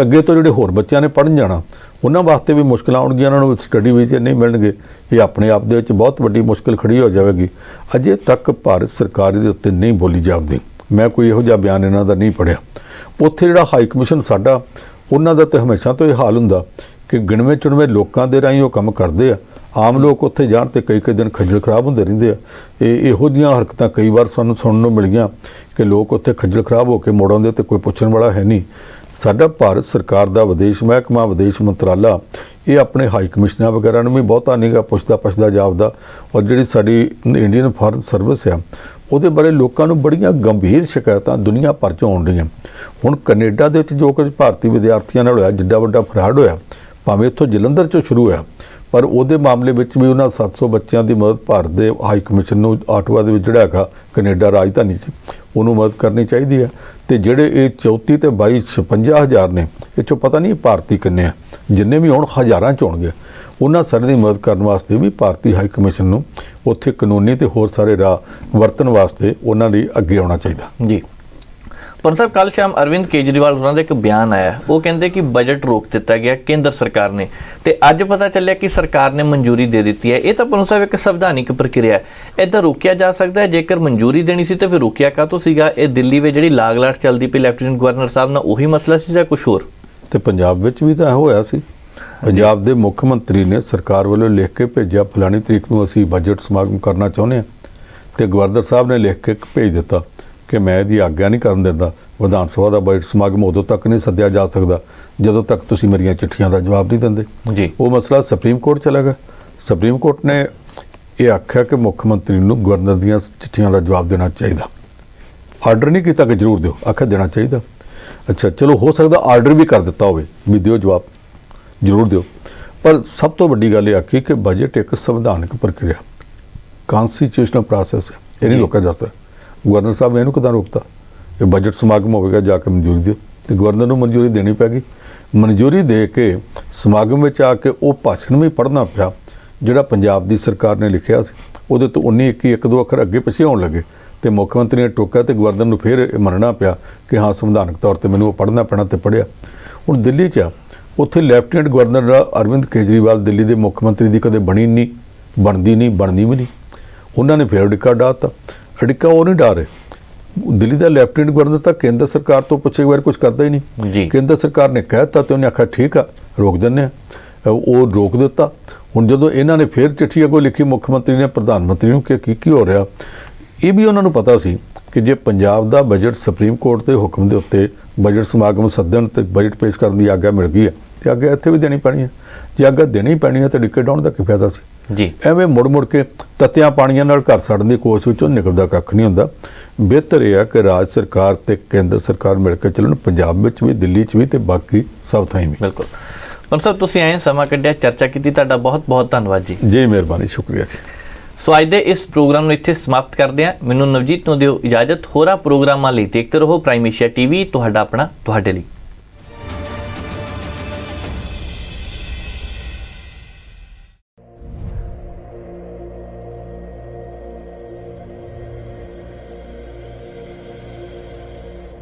ਅੱਗੇ ਤੋਂ ਜਿਹੜੇ ਹੋਰ ਬੱਚਿਆਂ ਨੇ ਪੜਨ ਜਾਣਾ ਉਹਨਾਂ ਵਾਸਤੇ ਵੀ ਮੁਸ਼ਕਲਾਂ ਆਉਣਗੀਆਂ ਉਹਨਾਂ ਨੂੰ ਸਟੱਡੀ ਵੀਜ਼ੇ ਨਹੀਂ ਮਿਲਣਗੇ ਇਹ ਆਪਣੇ ਆਪ ਦੇ ਵਿੱਚ ਬਹੁਤ ਵੱਡੀ ਮੁਸ਼ਕਲ ਖੜੀ ਹੋ ਜਾਵੇਗੀ ਅਜੇ ਤੱਕ ਭਾਰਤ ਸਰਕਾਰ ਦੇ ਉੱਤੇ ਨਹੀਂ ਬੋਲੀ ਜਾਂਦੀ ਮੈਂ ਕੋਈ ਇਹੋ ਜਿਹਾ ਬਿਆਨ ਇਹਨਾਂ ਦਾ ਨਹੀਂ ਪੜਿਆ ਉੱਥੇ ਜਿਹੜਾ ਹਾਈ ਕਮਿਸ਼ਨ ਸਾਡਾ ਉਹਨਾਂ ਦਾ ਤੇ ਹਮੇਸ਼ਾ ਤੋਂ ਇਹ ਹਾਲ ਹੁੰਦਾ ਕਿ ਗਿਣਵੇਂ ਚੁਣਵੇਂ ਲੋਕਾਂ ਦੇ ਰਾਹੀਂ ਉਹ ਕੰਮ ਕਰਦੇ ਆ ਆਮ ਲੋਕ ਉੱਥੇ ਜਾਣ ਤੇ ਕਈ ਕਈ ਦਿਨ ਖੱਜਲ ਖਰਾਬ ਹੁੰਦੇ ਰਹਿੰਦੇ ਆ ਇਹ ਇਹੋ ਜੀਆਂ ਹਰਕਤਾਂ ਕਈ ਵਾਰ ਸਾਨੂੰ ਸੁਣਨ ਨੂੰ ਮਿਲੀਆਂ ਕਿ ਲੋਕ ਉੱਥੇ ਖੱਜਲ ਖਰਾਬ ਹੋ ਕੇ ਮੋੜਾਂ ਦੇ ਤੇ ਕੋਈ ਪੁੱਛਣ ਵਾਲਾ ਹੈ ਨਹੀਂ ਸਾਡਾ ਭਾਰਤ ਸਰਕਾਰ ਦਾ ਵਿਦੇਸ਼ ਮਹਿਕਮਾ ਵਿਦੇਸ਼ ਮੰਤਰਾਲਾ ਇਹ ਆਪਣੇ ਹਾਈ ਕਮਿਸ਼ਨਰ ਵਗੈਰਾ ਨੂੰ ਵੀ ਬਹੁਤਾ ਨਹੀਂਗਾ ਪੁੱਛਦਾ ਪਛਦਾ ਜਾਪਦਾ ਔਰ ਜਿਹੜੀ ਸਾਡੀ ਇੰਡੀਅਨ ਫੋਰਨ ਸਰਵਿਸ ਆ ਉਹਦੇ ਬਾਰੇ ਲੋਕਾਂ ਨੂੰ ਬੜੀਆਂ ਗੰਭੀਰ ਸ਼ਿਕਾਇਤਾਂ ਦੁਨੀਆ ਭਰ ਚ ਆਉਣ ਰਹੀਆਂ ਹੁਣ ਕੈਨੇਡਾ ਦੇ ਵਿੱਚ ਜੋ ਕੁਝ ਭਾਰਤੀ ਵਿਦਿਆਰਥੀਆਂ ਨਾਲ ਹੋਇਆ ਜਿੱਡਾ ਵੱਡਾ ਫਰਾਡ ਹੋਇਆ ਭਾਵੇਂ ਇੱਥੋਂ ਜਲੰਧਰ ਚੋਂ ਸ਼ੁਰੂ ਹੋਇਆ ਪਰ ਉਹਦੇ ਮਾਮਲੇ ਵਿੱਚ ਵੀ ਉਹਨਾਂ 700 ਬੱਚਿਆਂ ਦੀ ਮਦਦ ਭਾਰਤ ਦੇ ਹਾਈ ਕਮਿਸ਼ਨ ਨੂੰ ਆਟਵਾ ਦੇ ਵਿੱਚ ਜਿਹੜਾ ਹੈਗਾ ਕੈਨੇਡਾ ਰਾਜਧਾਨੀ 'ਚ ਉਹਨੂੰ ਮਦਦ ਕਰਨੀ ਚਾਹੀਦੀ ਹੈ ਤੇ ਜਿਹੜੇ ਇਹ 34 ਤੇ 22 56000 ਨੇ ਇਹ ਪਤਾ ਨਹੀਂ ਭਾਰਤੀ ਕਿੰਨੇ ਆ ਜਿੰਨੇ ਵੀ ਹੁਣ ਹਜ਼ਾਰਾਂ ਚ ਹੋਣਗੇ ਉਹਨਾਂ ਸਾਰਿਆਂ ਦੀ ਮਦਦ ਕਰਨ ਵਾਸਤੇ ਵੀ ਭਾਰਤੀ ਹਾਈ ਕਮਿਸ਼ਨ ਨੂੰ ਉੱਥੇ ਕਾਨੂੰਨੀ ਤੇ ਹੋਰ ਸਾਰੇ ਰਾਹ ਵਰਤਣ ਵਾਸਤੇ ਉਹਨਾਂ ਲਈ ਅੱਗੇ ਆਉਣਾ ਚਾਹੀਦਾ ਜੀ ਪਰ ਸਰ ਕੱਲ ਸ਼ਾਮ ਅਰਵਿੰਦ ਕੇਜਰੀਵਾਲ ਉਹਨਾਂ ਦਾ ਇੱਕ ਬਿਆਨ ਆਇਆ ਉਹ ਕਹਿੰਦੇ ਕਿ ਬਜਟ ਰੋਕ ਦਿੱਤਾ ਗਿਆ ਕੇਂਦਰ ਸਰਕਾਰ ਨੇ ਤੇ ਅੱਜ ਪਤਾ ਚੱਲਿਆ ਕਿ ਸਰਕਾਰ ਨੇ ਮਨਜ਼ੂਰੀ ਦੇ ਦਿੱਤੀ ਹੈ ਇਹ ਤਾਂ ਪਰ ਸਰ ਇੱਕ ਸੰਵਿਧਾਨਿਕ ਪ੍ਰਕਿਰਿਆ ਹੈ ਇਦਾਂ ਰੋਕਿਆ ਜਾ ਸਕਦਾ ਹੈ ਜੇਕਰ ਮਨਜ਼ੂਰੀ ਦੇਣੀ ਸੀ ਤਾਂ ਫਿਰ ਰੋਕਿਆ ਕਾਤੋਂ ਸੀਗਾ ਇਹ ਦਿੱਲੀ ਵਿੱਚ ਜਿਹੜੀ ਲਾਗਲਾਟ ਚੱਲਦੀ ਪਈ ਲੈਫਟੀਨੈਂਟ ਗਵਰਨਰ ਸਾਹਿਬ ਨਾਲ ਉਹੀ ਮਸਲਾ ਸੀ ਜਾਂ ਕੁਝ ਹੋਰ ਤੇ ਪੰਜਾਬ ਵਿੱਚ ਵੀ ਤਾਂ ਹੋਇਆ ਸੀ ਪੰਜਾਬ ਦੇ ਮੁੱਖ ਮੰਤਰੀ ਨੇ ਸਰਕਾਰ ਵੱਲੋਂ ਲਿਖ ਕੇ ਭੇਜਿਆ ਫਲਾਣੀ ਤਰੀਕ ਨੂੰ ਅਸੀਂ ਬਜਟ ਸਮਾਗਮ ਕਰਨਾ ਚਾਹੁੰਦੇ ਹਾਂ ਤੇ ਗਵਰਨਰ ਸਾਹਿਬ ਨੇ ਲਿਖ ਕੇ ਭੇਜ ਦਿੱਤਾ ਕਿ ਮੈਂ ਇਹਦੀ ਆਗਿਆ ਨਹੀਂ ਕਰਨ ਦਿੰਦਾ ਵਿਧਾਨ ਸਭਾ ਦਾ ਬਜਟ ਸਮਾਗਮ ਉਦੋਂ ਤੱਕ ਨਹੀਂ ਸੱਦਿਆ ਜਾ ਸਕਦਾ ਜਦੋਂ ਤੱਕ ਤੁਸੀਂ ਮੇਰੀਆਂ ਚਿੱਠੀਆਂ ਦਾ ਜਵਾਬ ਨਹੀਂ ਦਿੰਦੇ ਜੀ ਉਹ ਮਸਲਾ ਸੁਪਰੀਮ ਕੋਰਟ ਚਲਾ ਗਿਆ ਸੁਪਰੀਮ ਕੋਰਟ ਨੇ ਇਹ ਆਖਿਆ ਕਿ ਮੁੱਖ ਮੰਤਰੀ ਨੂੰ ਗਵਰਨਰ ਦੀਆਂ ਚਿੱਠੀਆਂ ਦਾ ਜਵਾਬ ਦੇਣਾ ਚਾਹੀਦਾ ਆਰਡਰ ਨਹੀਂ ਕੀਤਾ ਕਿ ਜ਼ਰੂਰ ਦਿਓ ਆਖਿਆ ਦੇਣਾ ਚਾਹੀਦਾ ਅੱਛਾ ਚਲੋ ਹੋ ਸਕਦਾ ਆਰਡਰ ਵੀ ਕਰ ਦਿੱਤਾ ਹੋਵੇ ਵੀ ਦਿਓ ਜਵਾਬ ਜ਼ਰੂਰ ਦਿਓ ਪਰ ਸਭ ਤੋਂ ਵੱਡੀ ਗੱਲ ਇਹ ਆਖੀ ਕਿ ਬਜਟ ਇੱਕ ਸੰਵਿਧਾਨਕ ਪ੍ਰਕਿਰਿਆ ਕਨਸਟੀਟਿਊਸ਼ਨਲ ਪ੍ਰੋਸੈਸ ਹੈ ਇਹ ਨਹੀਂ ਲੋਕਾਂ ਦੱਸਦਾ ਗਵਰਨਰ ਸਾਹਿਬ ਨੇ ਇਹਨੂੰ ਕਿਦਾਂ ਰੋਕਤਾ ਇਹ ਬਜਟ ਸਮਾਗਮ ਹੋਵੇਗਾ ਜਾ ਕੇ ਮਨਜ਼ੂਰੀ ਦਿਓ ਤੇ ਗਵਰਨਰ ਨੂੰ ਮਨਜ਼ੂਰੀ ਦੇਣੀ ਪੈ ਗਈ ਮਨਜ਼ੂਰੀ ਦੇ ਕੇ ਸਮਾਗਮ ਵਿੱਚ ਆ ਕੇ ਉਹ ਭਾਸ਼ਣ ਵੀ ਪੜ੍ਹਨਾ ਪਿਆ ਜਿਹੜਾ ਪੰਜਾਬ ਦੀ ਸਰਕਾਰ ਨੇ ਲਿਖਿਆ ਸੀ ਉਹਦੇ ਤੋਂ 19 21 ਇੱਕ ਦੋ ਅੱਖਰ ਅੱਗੇ ਪਿੱਛੇ ਆਉਣ ਲੱਗੇ ਤੇ ਮੁੱਖ ਮੰਤਰੀ ਨੇ ਟੋਕਾ ਤੇ ਗਵਰਨਰ ਨੂੰ ਫੇਰ ਮੰਨਣਾ ਪਿਆ ਕਿ ਹਾਂ ਸੰਵਿਧਾਨਕ ਤੌਰ ਤੇ ਮੈਨੂੰ ਉਹ ਪੜ੍ਹਨਾ ਪੈਣਾ ਤੇ ਪੜਿਆ ਹੁਣ ਦਿੱਲੀ 'ਚ ਉੱਥੇ ਲੈਫਟੀਨੈਂਟ ਗਵਰਨਰ ਅਰਵਿੰਦ ਕੇਜਰੀਵਾਲ ਦਿੱਲੀ ਦੇ ਮੁੱਖ ਮੰਤਰੀ ਦੀ ਕਦੇ ਬਣੀ ਨਹੀਂ ਬਣਦੀ ਨਹੀਂ ਬਣਦੀ ਵੀ ਨਹੀਂ ਉਹਨਾਂ ਨੇ ਫੇਰ ਡਿੱਕਾ ਡਾਤਾ ਅੜਕਾ ਉਹ ਨਹੀਂ ਡਾਰੇ ਦਿੱਲੀ ਦਾ ਲੈਫਟੀਨੈਂਟ ਗਵਰਨਰ ਤਾਂ ਕੇਂਦਰ ਸਰਕਾਰ ਤੋਂ ਪੁੱਛੇ ਵਾਰ ਕੁਝ ਕਰਦਾ ਹੀ ਨਹੀਂ ਕੇਂਦਰ ਸਰਕਾਰ ਨੇ ਕਹਿਤਾ ਤੇ ਉਹਨੇ ਆਖਿਆ ਠੀਕ ਆ ਰੋਕ ਦਿੰਨੇ ਆ ਉਹ ਰੋਕ ਦਿੱਤਾ ਹੁਣ ਜਦੋਂ ਇਹਨਾਂ ਨੇ ਫੇਰ ਚਿੱਠੀ ਅਗੋ ਲਿਖੀ ਮੁੱਖ ਮੰਤਰੀ ਨੇ ਪ੍ਰਧਾਨ ਮੰਤਰੀ ਨੂੰ ਕਿ ਕੀ ਕੀ ਹੋ ਰਿਹਾ ਇਹ ਵੀ ਉਹਨਾਂ ਨੂੰ ਪਤਾ ਸੀ ਕਿ ਜੇ ਪੰਜਾਬ ਦਾ ਬਜਟ ਸੁਪਰੀਮ ਕੋਰਟ ਦੇ ਹੁਕਮ ਦੇ ਉੱਤੇ ਬਜਟ ਸਮਾਗਮ ਸੱਦਣ ਤੇ ਬਜਟ ਪੇਸ਼ ਕਰਨ ਦੀ ਆਗਿਆ ਮਿਲ ਗਈ ਹੈ ਤੇ ਆਗਿਆ ਇੱਥੇ ਵੀ ਦੇਣੀ ਪੈਣੀ ਹੈ ਜੇ ਆਗਿਆ ਦੇਣੀ ਪੈਣੀ ਹੈ ਤਾਂ ਡਿੱਕੇ ਡਾਉਣ ਦਾ ਕੀ ਫਾਇਦਾ ਸੀ ਜੀ ਐਵੇਂ ਮੁੜ ਮੁੜ ਕੇ ਤਤਿਆਂ ਪਾਣੀਆਂ ਨਾਲ ਘਰ ਸੜਨ ਦੀ ਕੋਸ਼ਿਸ਼ ਵਿੱਚੋਂ ਨਿਕਲਦਾ ਕੱਖ ਨਹੀਂ ਹੁੰਦਾ ਬਿਹਤਰ ਇਹ ਹੈ ਕਿ ਰਾਜ ਸਰਕਾਰ ਤੇ ਕੇਂਦਰ ਸਰਕਾਰ ਮਿਲ ਕੇ ਚੱਲਣ ਪੰਜਾਬ ਵਿੱਚ ਵੀ ਦਿੱਲੀ 'ਚ ਵੀ ਤੇ ਬਾਕੀ ਸਭ ਥਾਈਂ ਵੀ ਬਿਲਕੁਲ ਪਰ ਸਰ ਤੁਸੀਂ ਆਏ ਸਮਾਂ ਕੱਢਿਆ ਚਰਚਾ ਕੀਤੀ ਤੁਹਾਡਾ ਬਹੁਤ ਬਹੁਤ ਧੰਨਵਾਦ ਜੀ ਜੀ ਮਿਹਰਬਾਨੀ ਸ਼ੁਕਰੀਆ ਜੀ ਸੋ ਅੱਜ ਦੇ ਇਸ ਪ੍ਰੋਗਰਾਮ ਨੂੰ ਇੱਥੇ ਸਮਾਪਤ ਕਰਦੇ ਹਾਂ ਮੈਨੂੰ ਨਵਜੀਤ ਨੂੰ ਦਿਓ ਇਜਾਜ਼ਤ ਹੋਰਾ ਪ੍ਰੋਗਰਾਮਾਂ ਲਈ ਦੇਖਦੇ ਰਹੋ ਪ੍ਰਾਈਮ ਏਸ਼ੀਆ ਟੀਵੀ ਤੁਹਾਡਾ ਆਪਣਾ ਤੁਹਾਡੇ ਲਈ